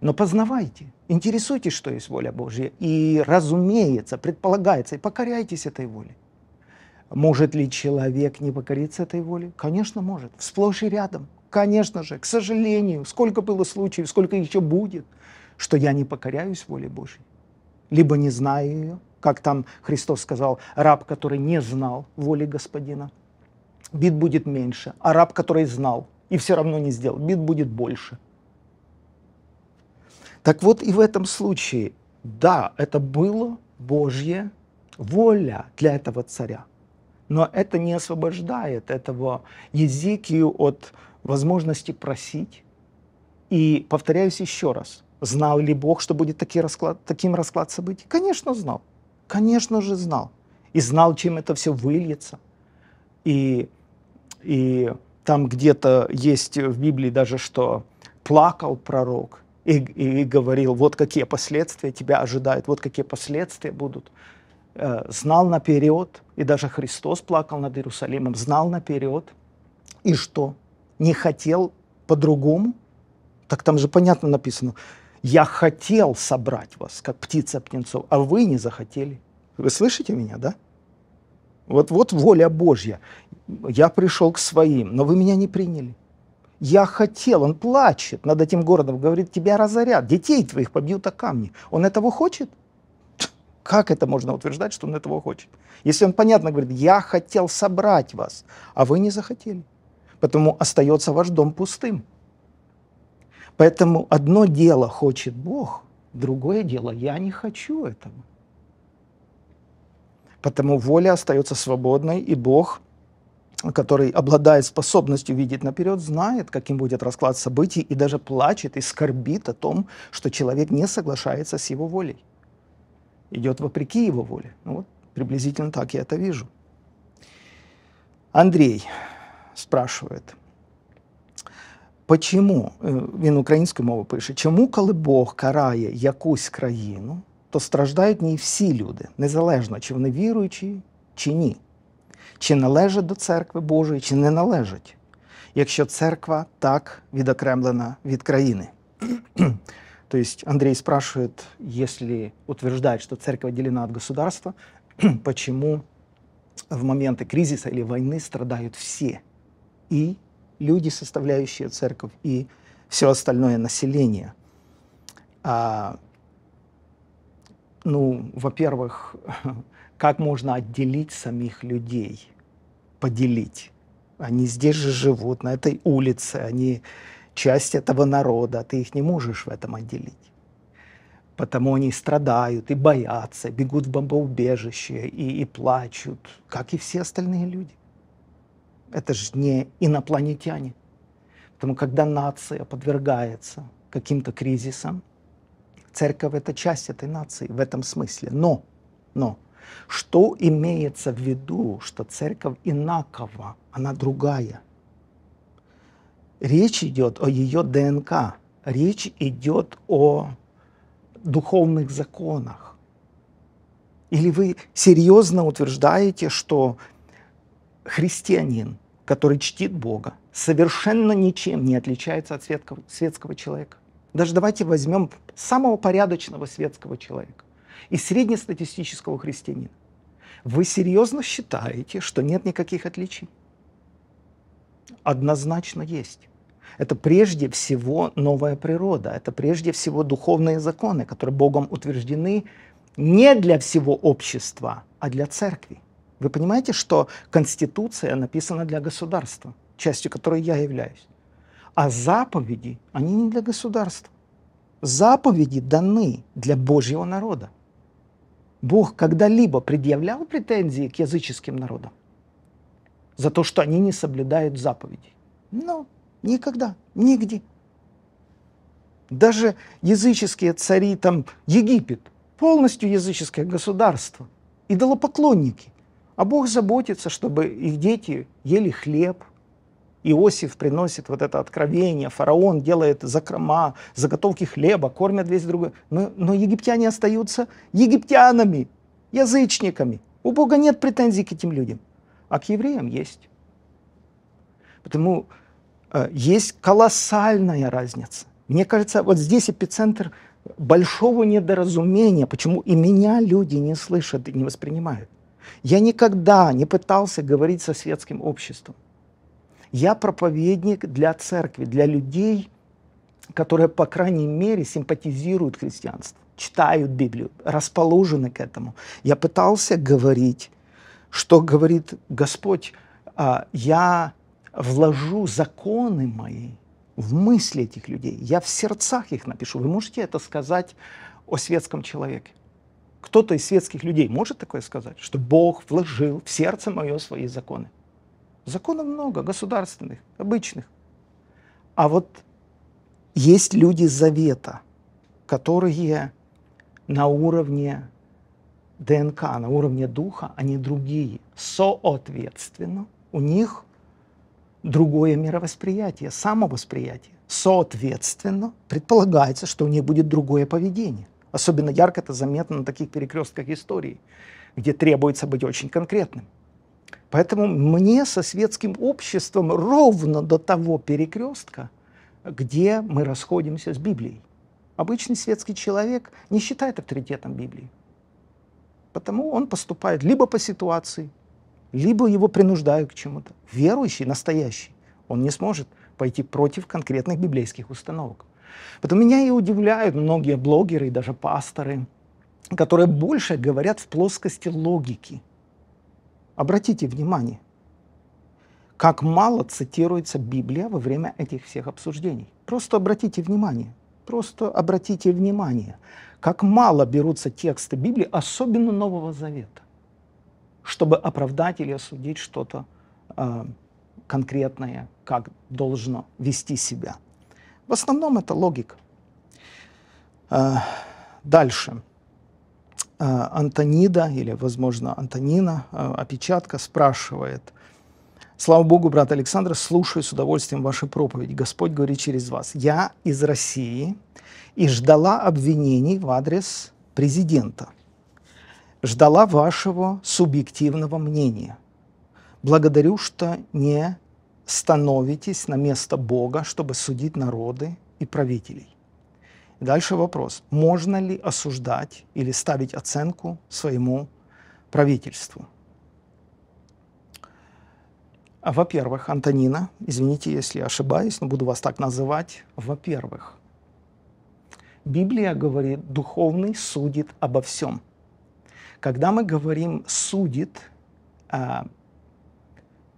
Но познавайте, интересуйтесь, что есть воля Божья, и разумеется, предполагается, и покоряйтесь этой воле. Может ли человек не покориться этой воле? Конечно, может. Всплошь и рядом. Конечно же, к сожалению, сколько было случаев, сколько еще будет, что я не покоряюсь воле Божьей. Либо не знаю ее, как там Христос сказал, раб, который не знал воли Господина, бит будет меньше, а раб, который знал и все равно не сделал, бит будет больше. Так вот и в этом случае, да, это было Божья воля для этого царя. Но это не освобождает этого Езекию от возможности просить. И повторяюсь еще раз, знал ли Бог, что будет такие расклад, таким расклад событий? Конечно, знал. Конечно же, знал. И знал, чем это все выльется. И, и там где-то есть в Библии даже, что плакал пророк и, и, говорил, вот какие последствия тебя ожидают, вот какие последствия будут. Э, знал наперед, и даже Христос плакал над Иерусалимом, знал наперед. И что? Не хотел по-другому? Так там же понятно написано, я хотел собрать вас, как птица птенцов, а вы не захотели. Вы слышите меня, да? Вот, вот воля Божья. Я пришел к своим, но вы меня не приняли. Я хотел, он плачет над этим городом, говорит, тебя разорят, детей твоих побьют о камни. Он этого хочет? Как это можно утверждать, что он этого хочет? Если он понятно говорит, я хотел собрать вас, а вы не захотели. поэтому остается ваш дом пустым. Поэтому одно дело хочет Бог, другое дело я не хочу этого. Потому воля остается свободной, и Бог, который обладает способностью видеть наперед, знает, каким будет расклад событий, и даже плачет и скорбит о том, что человек не соглашается с его волей. Идет вопреки его воле. Ну вот приблизительно так я это вижу. Андрей спрашивает – Почому е, він українською мовою пише? Чому, коли Бог карає якусь країну, то страждають в ній всі люди, незалежно чи вони віруючі, чи ні, чи належать до церкви Божої, чи не належать, якщо церква так відокремлена від країни? Тобто Андрій спрашує, якщо если що церква ділена від государства, почему в моменти кризису или війни страдают всі? и люди, составляющие церковь, и все остальное население. А, ну, во-первых, как можно отделить самих людей, поделить? Они здесь же живут, на этой улице, они часть этого народа, ты их не можешь в этом отделить. Потому они страдают и боятся, бегут в бомбоубежище и, и плачут, как и все остальные люди. Это же не инопланетяне. Поэтому, когда нация подвергается каким-то кризисам, церковь — это часть этой нации в этом смысле. Но, но что имеется в виду, что церковь инакова, она другая? Речь идет о ее ДНК, речь идет о духовных законах. Или вы серьезно утверждаете, что христианин который чтит Бога, совершенно ничем не отличается от светского, светского человека. Даже давайте возьмем самого порядочного светского человека и среднестатистического христианина. Вы серьезно считаете, что нет никаких отличий? Однозначно есть. Это прежде всего новая природа, это прежде всего духовные законы, которые Богом утверждены не для всего общества, а для церкви. Вы понимаете, что Конституция написана для государства, частью которой я являюсь. А заповеди, они не для государства. Заповеди даны для Божьего народа. Бог когда-либо предъявлял претензии к языческим народам за то, что они не соблюдают заповедей? Ну, никогда, нигде. Даже языческие цари, там, Египет, полностью языческое государство, идолопоклонники. А Бог заботится, чтобы их дети ели хлеб. Иосиф приносит вот это откровение, фараон делает закрома, заготовки хлеба, кормят весь другой. Но, но египтяне остаются египтянами, язычниками. У Бога нет претензий к этим людям, а к евреям есть. Потому э, есть колоссальная разница. Мне кажется, вот здесь эпицентр большого недоразумения, почему и меня люди не слышат и не воспринимают. Я никогда не пытался говорить со светским обществом. Я проповедник для церкви, для людей, которые, по крайней мере, симпатизируют христианству, читают Библию, расположены к этому. Я пытался говорить, что говорит Господь, а, я вложу законы мои в мысли этих людей, я в сердцах их напишу. Вы можете это сказать о светском человеке? кто-то из светских людей может такое сказать, что Бог вложил в сердце мое свои законы? Законов много, государственных, обычных. А вот есть люди завета, которые на уровне ДНК, на уровне духа, они другие. Соответственно, у них другое мировосприятие, самовосприятие. Соответственно, предполагается, что у них будет другое поведение. Особенно ярко это заметно на таких перекрестках истории, где требуется быть очень конкретным. Поэтому мне со светским обществом ровно до того перекрестка, где мы расходимся с Библией. Обычный светский человек не считает авторитетом Библии. Потому он поступает либо по ситуации, либо его принуждают к чему-то. Верующий, настоящий, он не сможет пойти против конкретных библейских установок. Поэтому меня и удивляют многие блогеры и даже пасторы, которые больше говорят в плоскости логики. Обратите внимание, как мало цитируется Библия во время этих всех обсуждений. Просто обратите внимание, просто обратите внимание, как мало берутся тексты Библии, особенно Нового Завета, чтобы оправдать или осудить что-то э, конкретное, как должно вести себя. В основном это логика. Дальше. А, Антонида или, возможно, Антонина а, Опечатка спрашивает. Слава Богу, брат Александр, слушаю с удовольствием ваши проповеди. Господь говорит через вас. Я из России и ждала обвинений в адрес президента. Ждала вашего субъективного мнения. Благодарю, что не становитесь на место Бога, чтобы судить народы и правителей. дальше вопрос, можно ли осуждать или ставить оценку своему правительству? А, во-первых, Антонина, извините, если ошибаюсь, но буду вас так называть. Во-первых, Библия говорит, духовный судит обо всем. Когда мы говорим «судит», а,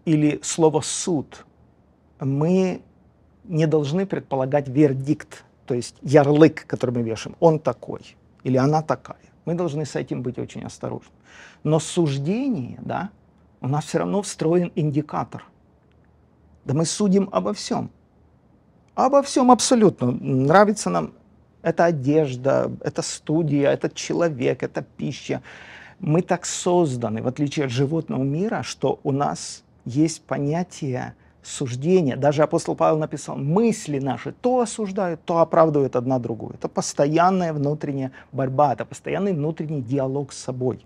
или слово «суд», мы не должны предполагать вердикт, то есть ярлык, который мы вешаем, он такой или она такая. Мы должны с этим быть очень осторожны. Но суждение, да, у нас все равно встроен индикатор. Да мы судим обо всем. Обо всем абсолютно. Нравится нам эта одежда, эта студия, этот человек, эта пища. Мы так созданы, в отличие от животного мира, что у нас есть понятие суждения. Даже апостол Павел написал, мысли наши то осуждают, то оправдывают одна другую. Это постоянная внутренняя борьба, это постоянный внутренний диалог с собой.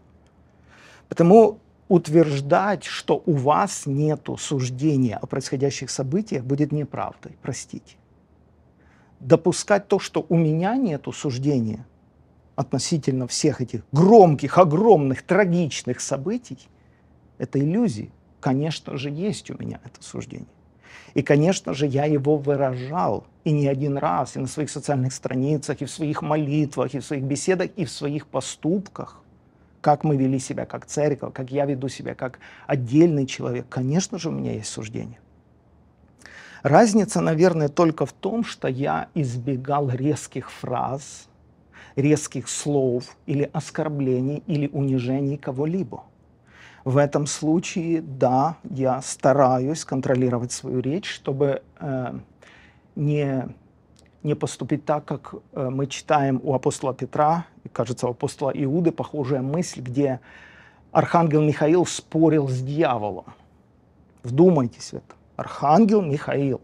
Потому утверждать, что у вас нет суждения о происходящих событиях, будет неправдой, простите. Допускать то, что у меня нет суждения относительно всех этих громких, огромных, трагичных событий, это иллюзия. Конечно же, есть у меня это суждение. И, конечно же, я его выражал и не один раз, и на своих социальных страницах, и в своих молитвах, и в своих беседах, и в своих поступках. Как мы вели себя как церковь, как я веду себя как отдельный человек. Конечно же, у меня есть суждение. Разница, наверное, только в том, что я избегал резких фраз, резких слов или оскорблений или унижений кого-либо. В этом случае, да, я стараюсь контролировать свою речь, чтобы э, не, не поступить так, как э, мы читаем у апостола Петра, и, кажется, у апостола Иуды похожая мысль, где архангел Михаил спорил с дьяволом. Вдумайтесь в это. Архангел Михаил,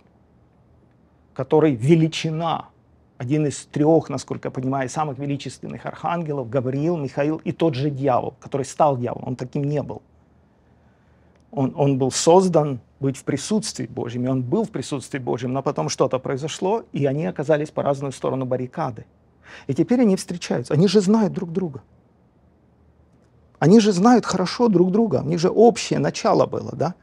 который величина, один из трех, насколько я понимаю, самых величественных архангелов, Гавриил, Михаил и тот же дьявол, который стал дьяволом, он таким не был – он, он был создан быть в присутствии Божьем, и он был в присутствии Божьем, но потом что-то произошло, и они оказались по разную сторону баррикады. И теперь они встречаются, они же знают друг друга. Они же знают хорошо друг друга, у них же общее начало было, да?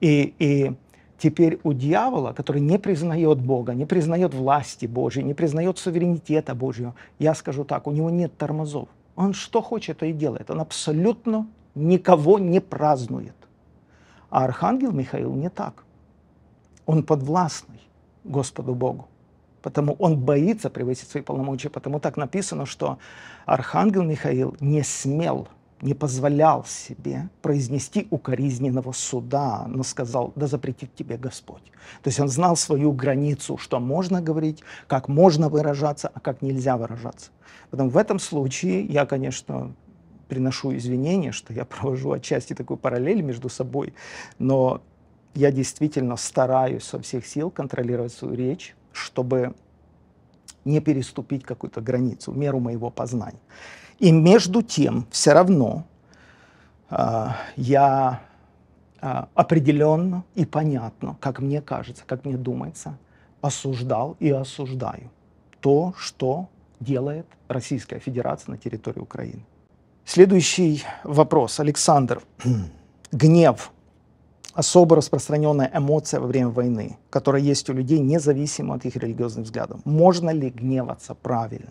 И, и теперь у дьявола, который не признает Бога, не признает власти Божьей, не признает суверенитета Божьего, я скажу так, у него нет тормозов. Он что хочет, то и делает. Он абсолютно никого не празднует. А архангел Михаил не так. Он подвластный Господу Богу. Потому он боится превысить свои полномочия. Потому так написано, что архангел Михаил не смел, не позволял себе произнести укоризненного суда, но сказал, да запретит тебе Господь. То есть он знал свою границу, что можно говорить, как можно выражаться, а как нельзя выражаться. Поэтому в этом случае я, конечно, приношу извинения, что я провожу отчасти такую параллель между собой, но я действительно стараюсь со всех сил контролировать свою речь, чтобы не переступить какую-то границу, меру моего познания. И между тем все равно э, я э, определенно и понятно, как мне кажется, как мне думается, осуждал и осуждаю то, что делает Российская Федерация на территории Украины. Следующий вопрос. Александр. Гнев. Особо распространенная эмоция во время войны, которая есть у людей независимо от их религиозных взглядов. Можно ли гневаться правильно?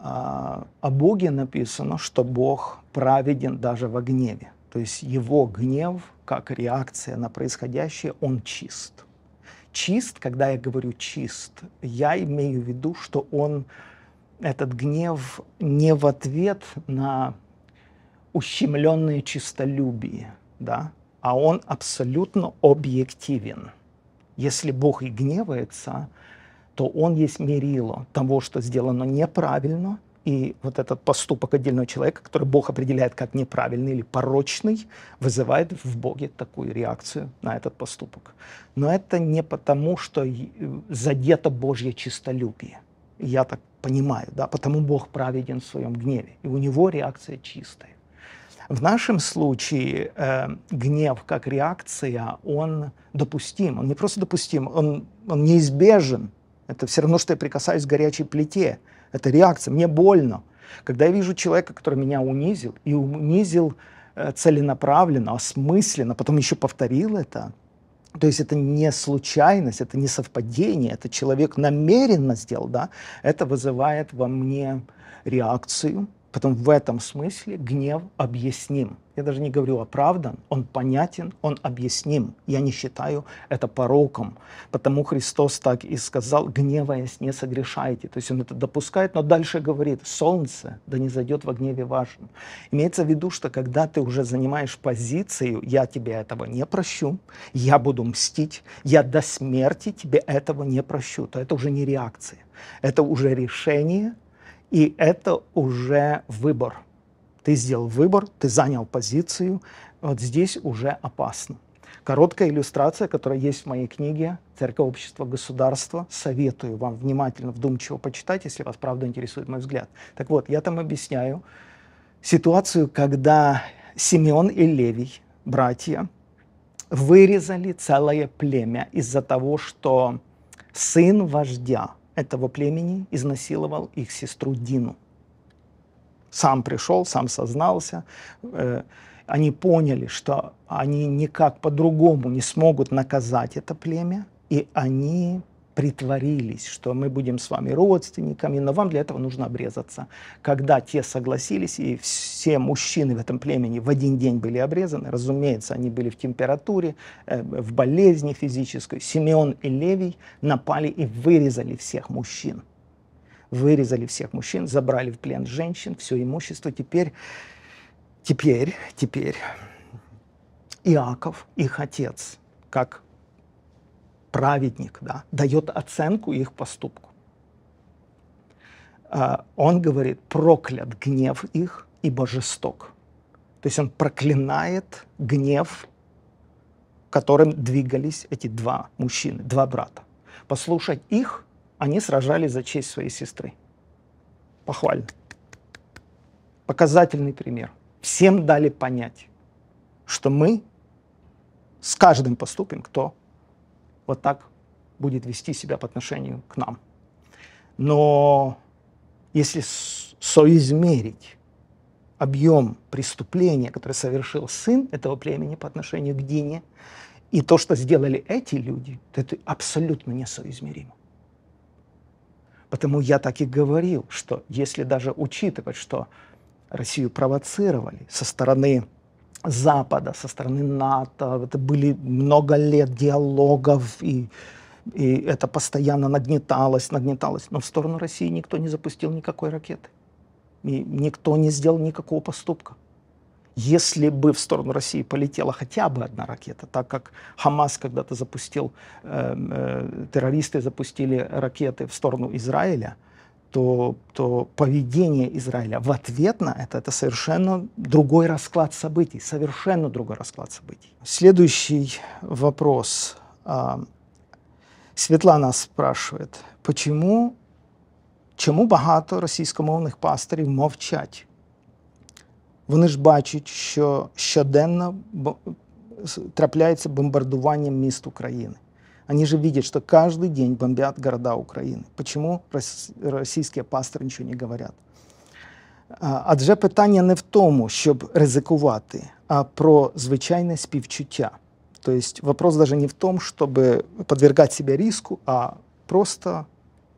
А, о Боге написано, что Бог праведен даже во гневе. То есть его гнев, как реакция на происходящее, он чист. Чист, когда я говорю чист, я имею в виду, что он этот гнев не в ответ на ущемленное чистолюбие, да, а он абсолютно объективен. Если Бог и гневается, то он есть мерило того, что сделано неправильно, и вот этот поступок отдельного человека, который Бог определяет как неправильный или порочный, вызывает в Боге такую реакцию на этот поступок. Но это не потому, что э, задето Божье чистолюбие – я так понимаю, да, потому Бог праведен в своем гневе, и у него реакция чистая. В нашем случае э, гнев как реакция, он допустим, он не просто допустим, он, он неизбежен. Это все равно, что я прикасаюсь к горячей плите. Это реакция, мне больно. Когда я вижу человека, который меня унизил, и унизил э, целенаправленно, осмысленно, потом еще повторил это, то есть это не случайность, это не совпадение, это человек намеренно сделал, да, это вызывает во мне реакцию, Потом в этом смысле гнев объясним. Я даже не говорю оправдан, он понятен, он объясним. Я не считаю это пороком. Потому Христос так и сказал, гневаясь, не согрешайте. То есть он это допускает, но дальше говорит, солнце да не зайдет во гневе вашем. Имеется в виду, что когда ты уже занимаешь позицию, я тебе этого не прощу, я буду мстить, я до смерти тебе этого не прощу, то это уже не реакция. Это уже решение, и это уже выбор. Ты сделал выбор, ты занял позицию. Вот здесь уже опасно. Короткая иллюстрация, которая есть в моей книге «Церковь, общество, государство». Советую вам внимательно, вдумчиво почитать, если вас правда интересует мой взгляд. Так вот, я там объясняю ситуацию, когда Симеон и Левий, братья, вырезали целое племя из-за того, что сын вождя этого племени изнасиловал их сестру Дину. Сам пришел, сам сознался. Э, они поняли, что они никак по-другому не смогут наказать это племя, и они притворились, что мы будем с вами родственниками, но вам для этого нужно обрезаться. Когда те согласились, и все мужчины в этом племени в один день были обрезаны, разумеется, они были в температуре, э, в болезни физической, Симеон и Левий напали и вырезали всех мужчин. Вырезали всех мужчин, забрали в плен женщин, все имущество. Теперь, теперь, теперь Иаков, их отец, как праведник, да, дает оценку их поступку. А, он говорит, проклят гнев их, ибо жесток. То есть он проклинает гнев, которым двигались эти два мужчины, два брата. Послушать их, они сражались за честь своей сестры. Похвально. Показательный пример. Всем дали понять, что мы с каждым поступим, кто вот так будет вести себя по отношению к нам. Но если соизмерить объем преступления, которое совершил сын этого племени по отношению к Дине, и то, что сделали эти люди, это абсолютно несоизмеримо. Потому я так и говорил, что если даже учитывать, что Россию провоцировали со стороны Запада, со стороны НАТО. Это были много лет диалогов, и, и это постоянно нагнеталось, нагнеталось. Но в сторону России никто не запустил никакой ракеты. И никто не сделал никакого поступка. Если бы в сторону России полетела хотя бы одна ракета, так как Хамас когда-то запустил, э, э, террористы запустили ракеты в сторону Израиля – то, то поведение Израиля в ответ на это – это совершенно другой расклад событий, совершенно другой расклад событий. Следующий вопрос. Світлана спрашивает, почему, чому багато російськомовних пасторів мовчать? Вони ж бачать, що щоденно трапляється бомбардування міст України. Они же видят, что каждый день бомбят города Украины. Почему российские пасторы ничего не говорят? Адже а питання не в тому, щоб ризикувати, а про звичайне співчуття. То есть вопрос даже не в том, чтобы подвергать себя риску, а просто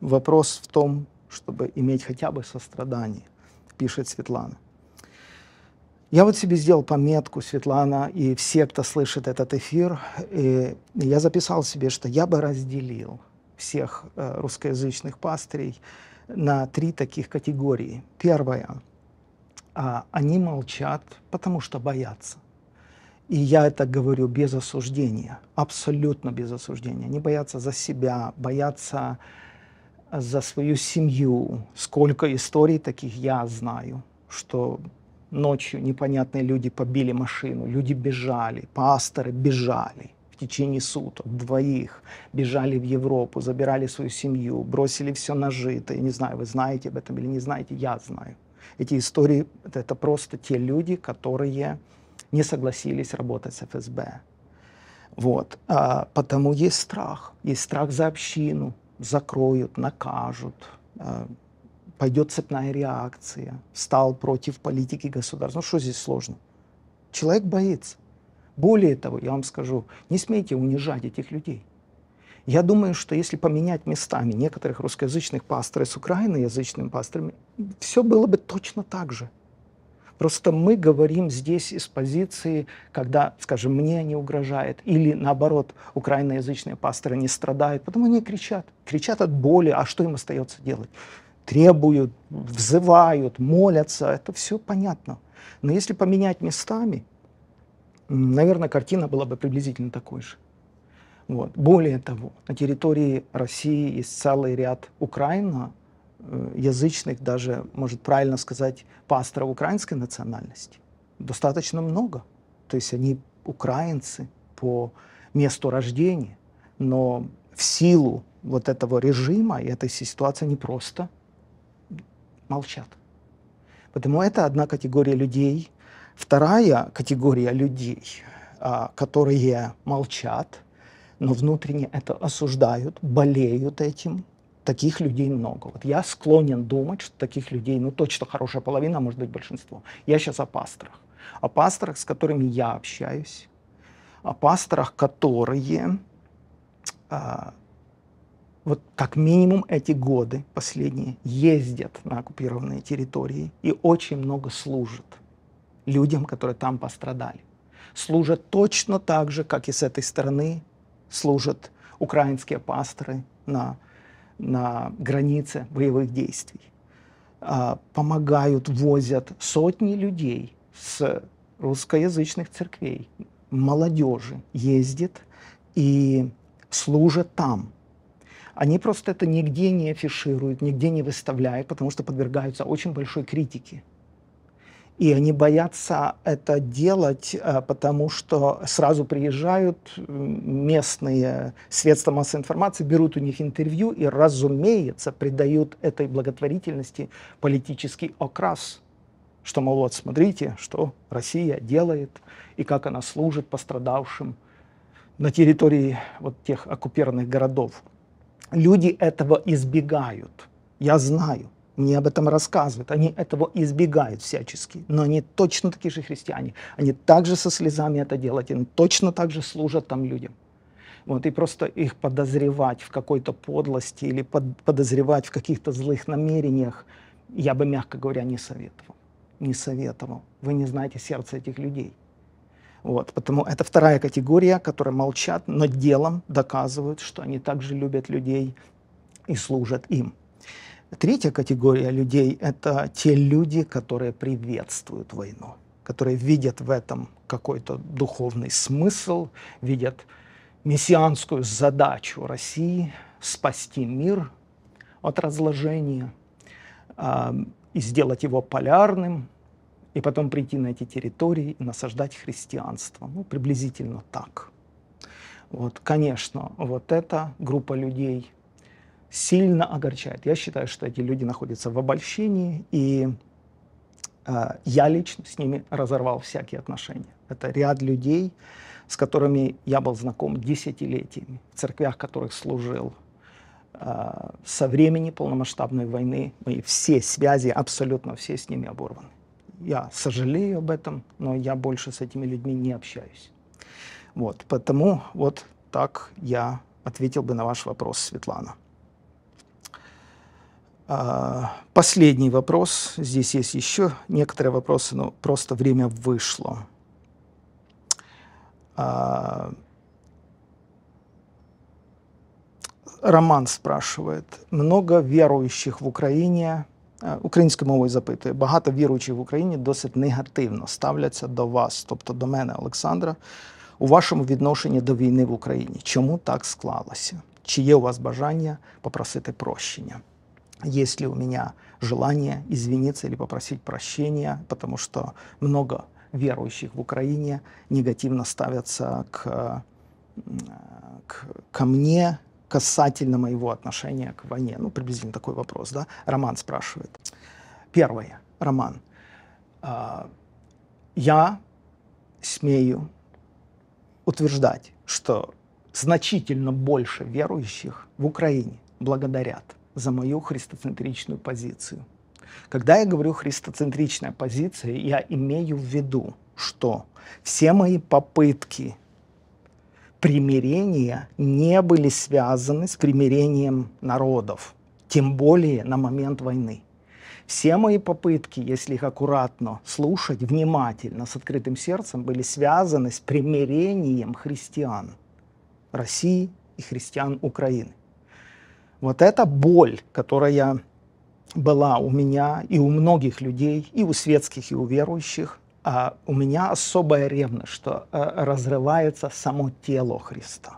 вопрос в том, чтобы иметь хотя бы сострадание, пишет Светлана. Я вот себе сделал пометку, Светлана, и все, кто слышит этот эфир, и я записал себе, что я бы разделил всех э, русскоязычных пастырей на три таких категории. Первая а, они молчат, потому что боятся. И я это говорю без осуждения, абсолютно без осуждения. Они боятся за себя, боятся за свою семью. Сколько историй таких я знаю, что Ночью непонятные люди побили машину, люди бежали, пасторы бежали в течение суток, двоих, бежали в Европу, забирали свою семью, бросили все нажитое. Не знаю, вы знаете об этом или не знаете, я знаю. Эти истории — это просто те люди, которые не согласились работать с ФСБ. Вот. А, потому есть страх. Есть страх за общину. Закроют, накажут. А, пойдет цепная реакция, стал против политики государства. Ну что здесь сложно? Человек боится. Более того, я вам скажу, не смейте унижать этих людей. Я думаю, что если поменять местами некоторых русскоязычных пасторов с украиноязычными пасторами, все было бы точно так же. Просто мы говорим здесь из позиции, когда, скажем, мне они угрожает, или наоборот, украиноязычные пасторы не страдают, потому они кричат. Кричат от боли, а что им остается делать? требуют, взывают, молятся, это все понятно. Но если поменять местами, наверное, картина была бы приблизительно такой же. Вот. Более того, на территории России есть целый ряд украина э, язычных, даже, может правильно сказать, пасторов украинской национальности. Достаточно много. То есть они украинцы по месту рождения, но в силу вот этого режима и этой ситуации они просто молчат. Поэтому это одна категория людей. Вторая категория людей, а, которые молчат, но внутренне это осуждают, болеют этим. Таких людей много. Вот я склонен думать, что таких людей, ну точно хорошая половина, а может быть большинство. Я сейчас о пасторах. О пасторах, с которыми я общаюсь. О пасторах, которые а, вот как минимум эти годы последние ездят на оккупированные территории и очень много служат людям, которые там пострадали. Служат точно так же, как и с этой стороны служат украинские пасторы на, на границе боевых действий. А, помогают, возят сотни людей с русскоязычных церквей, молодежи ездит и служат там – они просто это нигде не афишируют, нигде не выставляют, потому что подвергаются очень большой критике. И они боятся это делать, э, потому что сразу приезжают местные средства массовой информации, берут у них интервью и, разумеется, придают этой благотворительности политический окрас. Что, мол, вот смотрите, что Россия делает и как она служит пострадавшим на территории вот тех оккупированных городов. Люди этого избегают. Я знаю, мне об этом рассказывают. Они этого избегают всячески. Но они точно такие же христиане. Они также со слезами это делают. Они точно так же служат там людям. Вот, и просто их подозревать в какой-то подлости или под, подозревать в каких-то злых намерениях, я бы, мягко говоря, не советовал. Не советовал. Вы не знаете сердца этих людей. Вот, потому это вторая категория, которые молчат, но делом доказывают, что они также любят людей и служат им. Третья категория людей – это те люди, которые приветствуют войну, которые видят в этом какой-то духовный смысл, видят мессианскую задачу России спасти мир от разложения э, и сделать его полярным, и потом прийти на эти территории и насаждать христианство. Ну, приблизительно так. Вот, конечно, вот эта группа людей сильно огорчает. Я считаю, что эти люди находятся в обольщении, и э, я лично с ними разорвал всякие отношения. Это ряд людей, с которыми я был знаком десятилетиями, в церквях которых служил, э, со времени полномасштабной войны мои все связи, абсолютно все с ними оборваны я сожалею об этом, но я больше с этими людьми не общаюсь. Вот, поэтому вот так я ответил бы на ваш вопрос, Светлана. А, последний вопрос. Здесь есть еще некоторые вопросы, но просто время вышло. А, Роман спрашивает. Много верующих в Украине Е, українською мовою запитує. Багато віруючих в Україні досить негативно ставляться до вас, тобто до мене, Олександра, у вашому відношенні до війни в Україні. Чому так склалося? Чи є у вас бажання попросити прощення? Є у мене желание извиниться или попросити прощення, тому що много віруючих в Україні негативно ставляться к, э, э, к, ко мне, касательно моего отношения к войне? Ну, приблизительно такой вопрос, да? Роман спрашивает. Первое, Роман. А, я смею утверждать, что значительно больше верующих в Украине благодарят за мою христоцентричную позицию. Когда я говорю христоцентричная позиция, я имею в виду, что все мои попытки примирения не были связаны с примирением народов, тем более на момент войны. Все мои попытки, если их аккуратно слушать, внимательно, с открытым сердцем, были связаны с примирением христиан России и христиан Украины. Вот эта боль, которая была у меня и у многих людей, и у светских, и у верующих, а, у меня особая ревность, что а, разрывается само тело Христа.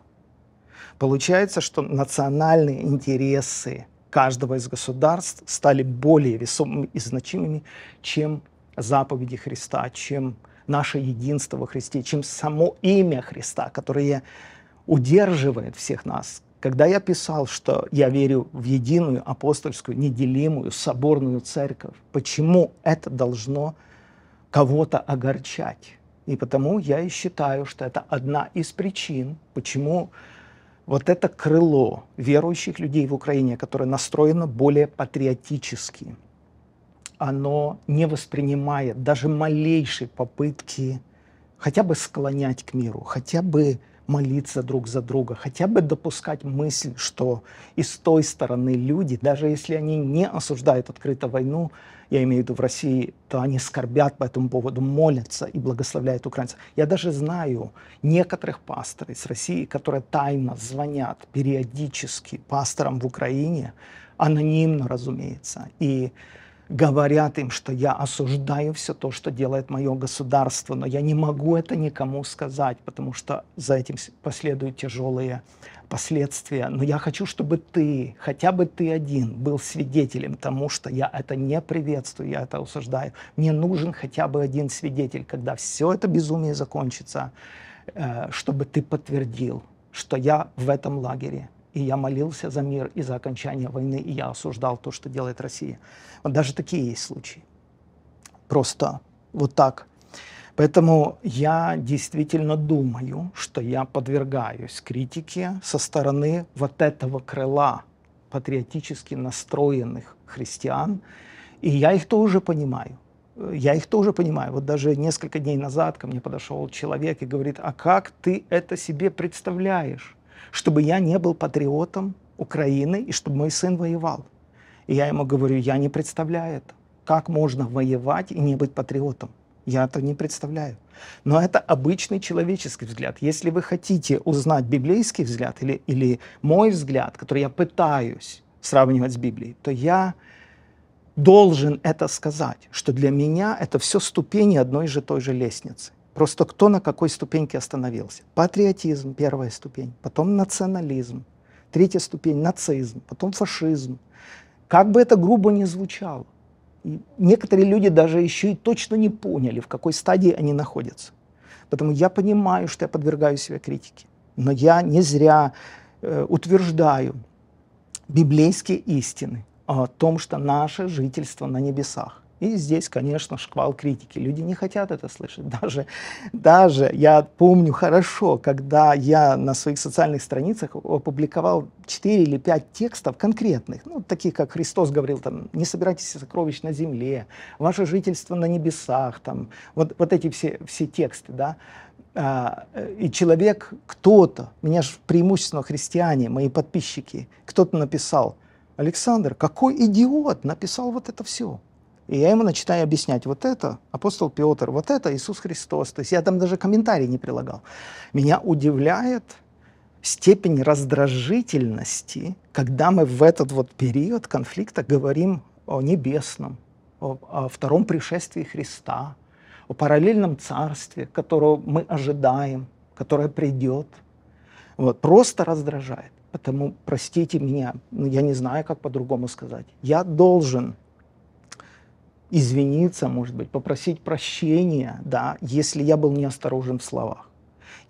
Получается, что национальные интересы каждого из государств стали более весомыми и значимыми, чем заповеди Христа, чем наше единство во Христе, чем само имя Христа, которое удерживает всех нас. Когда я писал, что я верю в единую апостольскую, неделимую, соборную церковь, почему это должно быть кого-то огорчать. И потому я и считаю, что это одна из причин, почему вот это крыло верующих людей в Украине, которое настроено более патриотически, оно не воспринимает даже малейшей попытки хотя бы склонять к миру, хотя бы молиться друг за друга, хотя бы допускать мысль, что и с той стороны люди, даже если они не осуждают открыто войну, я имею в виду в России, то они скорбят по этому поводу, молятся и благословляют украинцев. Я даже знаю некоторых пасторов из России, которые тайно звонят периодически пасторам в Украине, анонимно, разумеется, и говорят им, что я осуждаю все то, что делает мое государство, но я не могу это никому сказать, потому что за этим последуют тяжелые последствия, но я хочу, чтобы ты, хотя бы ты один, был свидетелем тому, что я это не приветствую, я это осуждаю. Мне нужен хотя бы один свидетель, когда все это безумие закончится, э, чтобы ты подтвердил, что я в этом лагере, и я молился за мир и за окончание войны, и я осуждал то, что делает Россия. Вот даже такие есть случаи. Просто вот так – Поэтому я действительно думаю, что я подвергаюсь критике со стороны вот этого крыла патриотически настроенных христиан, и я их тоже понимаю. Я их тоже понимаю. Вот даже несколько дней назад ко мне подошел человек и говорит, а как ты это себе представляешь, чтобы я не был патриотом Украины и чтобы мой сын воевал? И я ему говорю, я не представляю это. Как можно воевать и не быть патриотом? Я это не представляю. Но это обычный человеческий взгляд. Если вы хотите узнать библейский взгляд или, или мой взгляд, который я пытаюсь сравнивать с Библией, то я должен это сказать, что для меня это все ступени одной же той же лестницы. Просто кто на какой ступеньке остановился. Патриотизм – первая ступень, потом национализм, третья ступень – нацизм, потом фашизм. Как бы это грубо ни звучало, некоторые люди даже еще и точно не поняли, в какой стадии они находятся. Поэтому я понимаю, что я подвергаю себя критике. Но я не зря э, утверждаю библейские истины о том, что наше жительство на небесах и здесь, конечно, шквал критики. Люди не хотят это слышать. Даже, даже я помню хорошо, когда я на своих социальных страницах опубликовал 4 или 5 текстов конкретных, ну, таких, как Христос говорил, там, не собирайтесь сокровищ на земле, ваше жительство на небесах, там, вот, вот эти все, все тексты, да, а, э, и человек, кто-то, меня же преимущественно христиане, мои подписчики, кто-то написал, Александр, какой идиот написал вот это все. И я ему начинаю объяснять, вот это апостол Петр, вот это Иисус Христос. То есть я там даже комментарий не прилагал. Меня удивляет степень раздражительности, когда мы в этот вот период конфликта говорим о небесном, о, о втором пришествии Христа, о параллельном царстве, которого мы ожидаем, которое придет. Вот, просто раздражает. Потому, простите меня, но я не знаю, как по-другому сказать. Я должен извиниться, может быть, попросить прощения, да, если я был неосторожен в словах,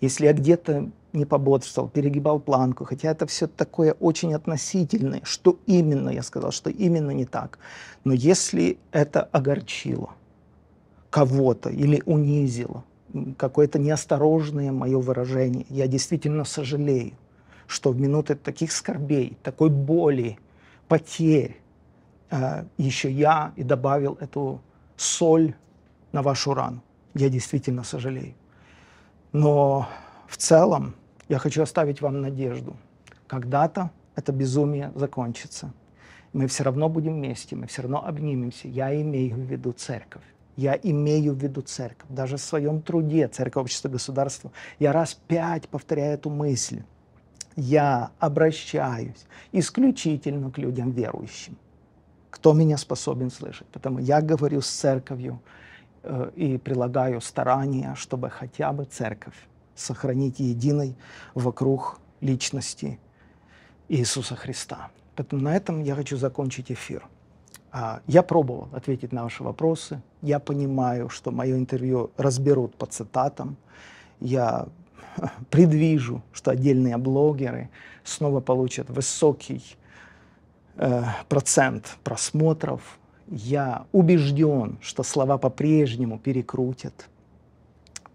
если я где-то не пободствовал, перегибал планку, хотя это все такое очень относительное, что именно я сказал, что именно не так. Но если это огорчило кого-то или унизило, какое-то неосторожное мое выражение, я действительно сожалею, что в минуты таких скорбей, такой боли, потерь, Э, еще я и добавил эту соль на вашу рану. Я действительно сожалею. Но в целом я хочу оставить вам надежду. Когда-то это безумие закончится. Мы все равно будем вместе, мы все равно обнимемся. Я имею в виду церковь. Я имею в виду церковь. Даже в своем труде церковь, общество, государство. Я раз пять повторяю эту мысль. Я обращаюсь исключительно к людям верующим кто меня способен слышать. Потому я говорю с церковью э, и прилагаю старания, чтобы хотя бы церковь сохранить единой вокруг личности Иисуса Христа. Поэтому на этом я хочу закончить эфир. А, я пробовал ответить на ваши вопросы. Я понимаю, что мое интервью разберут по цитатам. Я предвижу, что отдельные блогеры снова получат высокий Э, процент просмотров. Я убежден, что слова по-прежнему перекрутят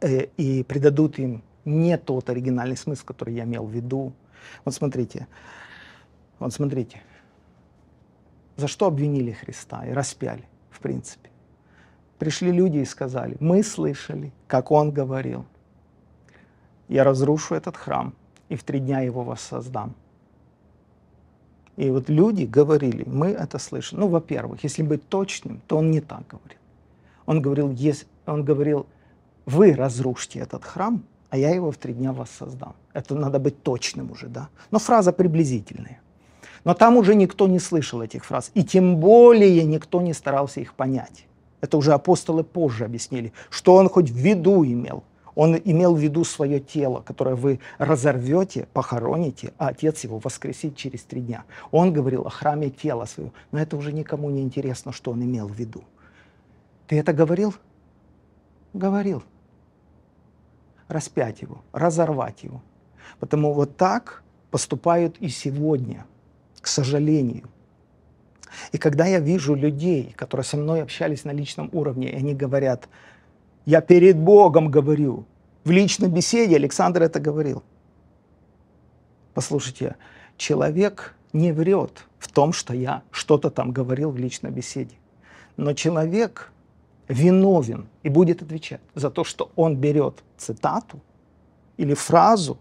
э, и придадут им не тот оригинальный смысл, который я имел в виду. Вот смотрите, вот смотрите, за что обвинили Христа и распяли, в принципе. Пришли люди и сказали, мы слышали, как он говорил, я разрушу этот храм и в три дня его воссоздам. И вот люди говорили, мы это слышим. Ну, во-первых, если быть точным, то он не так говорил. Он говорил, есть, он говорил, вы разрушите этот храм, а я его в три дня воссоздам. Это надо быть точным уже, да. Но фраза приблизительная. Но там уже никто не слышал этих фраз, и тем более никто не старался их понять. Это уже апостолы позже объяснили, что он хоть в виду имел – он имел в виду свое тело, которое вы разорвете, похороните, а отец его воскресит через три дня. Он говорил о храме тела своего. Но это уже никому не интересно, что он имел в виду. Ты это говорил? Говорил. Распять его, разорвать его. Потому вот так поступают и сегодня, к сожалению. И когда я вижу людей, которые со мной общались на личном уровне, и они говорят, я перед Богом говорю. В личной беседе Александр это говорил. Послушайте, человек не врет в том, что я что-то там говорил в личной беседе. Но человек виновен и будет отвечать за то, что он берет цитату или фразу,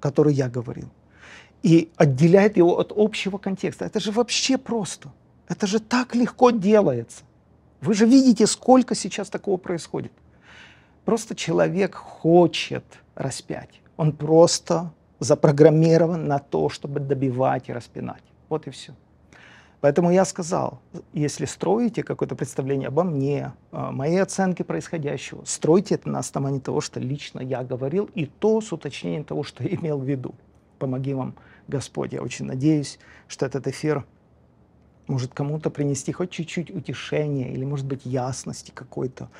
которую я говорил, и отделяет его от общего контекста. Это же вообще просто. Это же так легко делается. Вы же видите, сколько сейчас такого происходит. Просто человек хочет распять. Он просто запрограммирован на то, чтобы добивать и распинать. Вот и все. Поэтому я сказал, если строите какое-то представление обо мне, э, моей оценке происходящего, стройте это на основании того, что лично я говорил, и то с уточнением того, что имел в виду. Помоги вам Господь. Я очень надеюсь, что этот эфир может кому-то принести хоть чуть-чуть утешения или, может быть, ясности какой-то.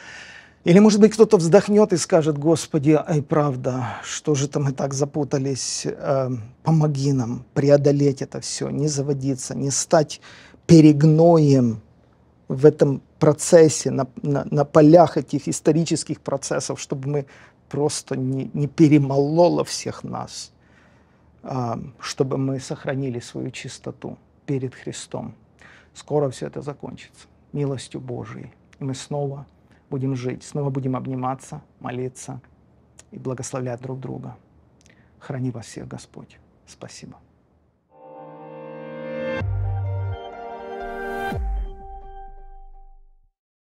Или, может быть, кто-то вздохнет и скажет, Господи, ай, правда, что же там мы так запутались, эм, помоги нам преодолеть это все, не заводиться, не стать перегноем в этом процессе, на, на, на полях этих исторических процессов, чтобы мы просто не, не перемололо всех нас, эм, чтобы мы сохранили свою чистоту перед Христом. Скоро все это закончится, милостью Божией. И мы снова будем жить, снова будем обниматься, молиться и благословлять друг друга. Храни вас всех Господь. Спасибо.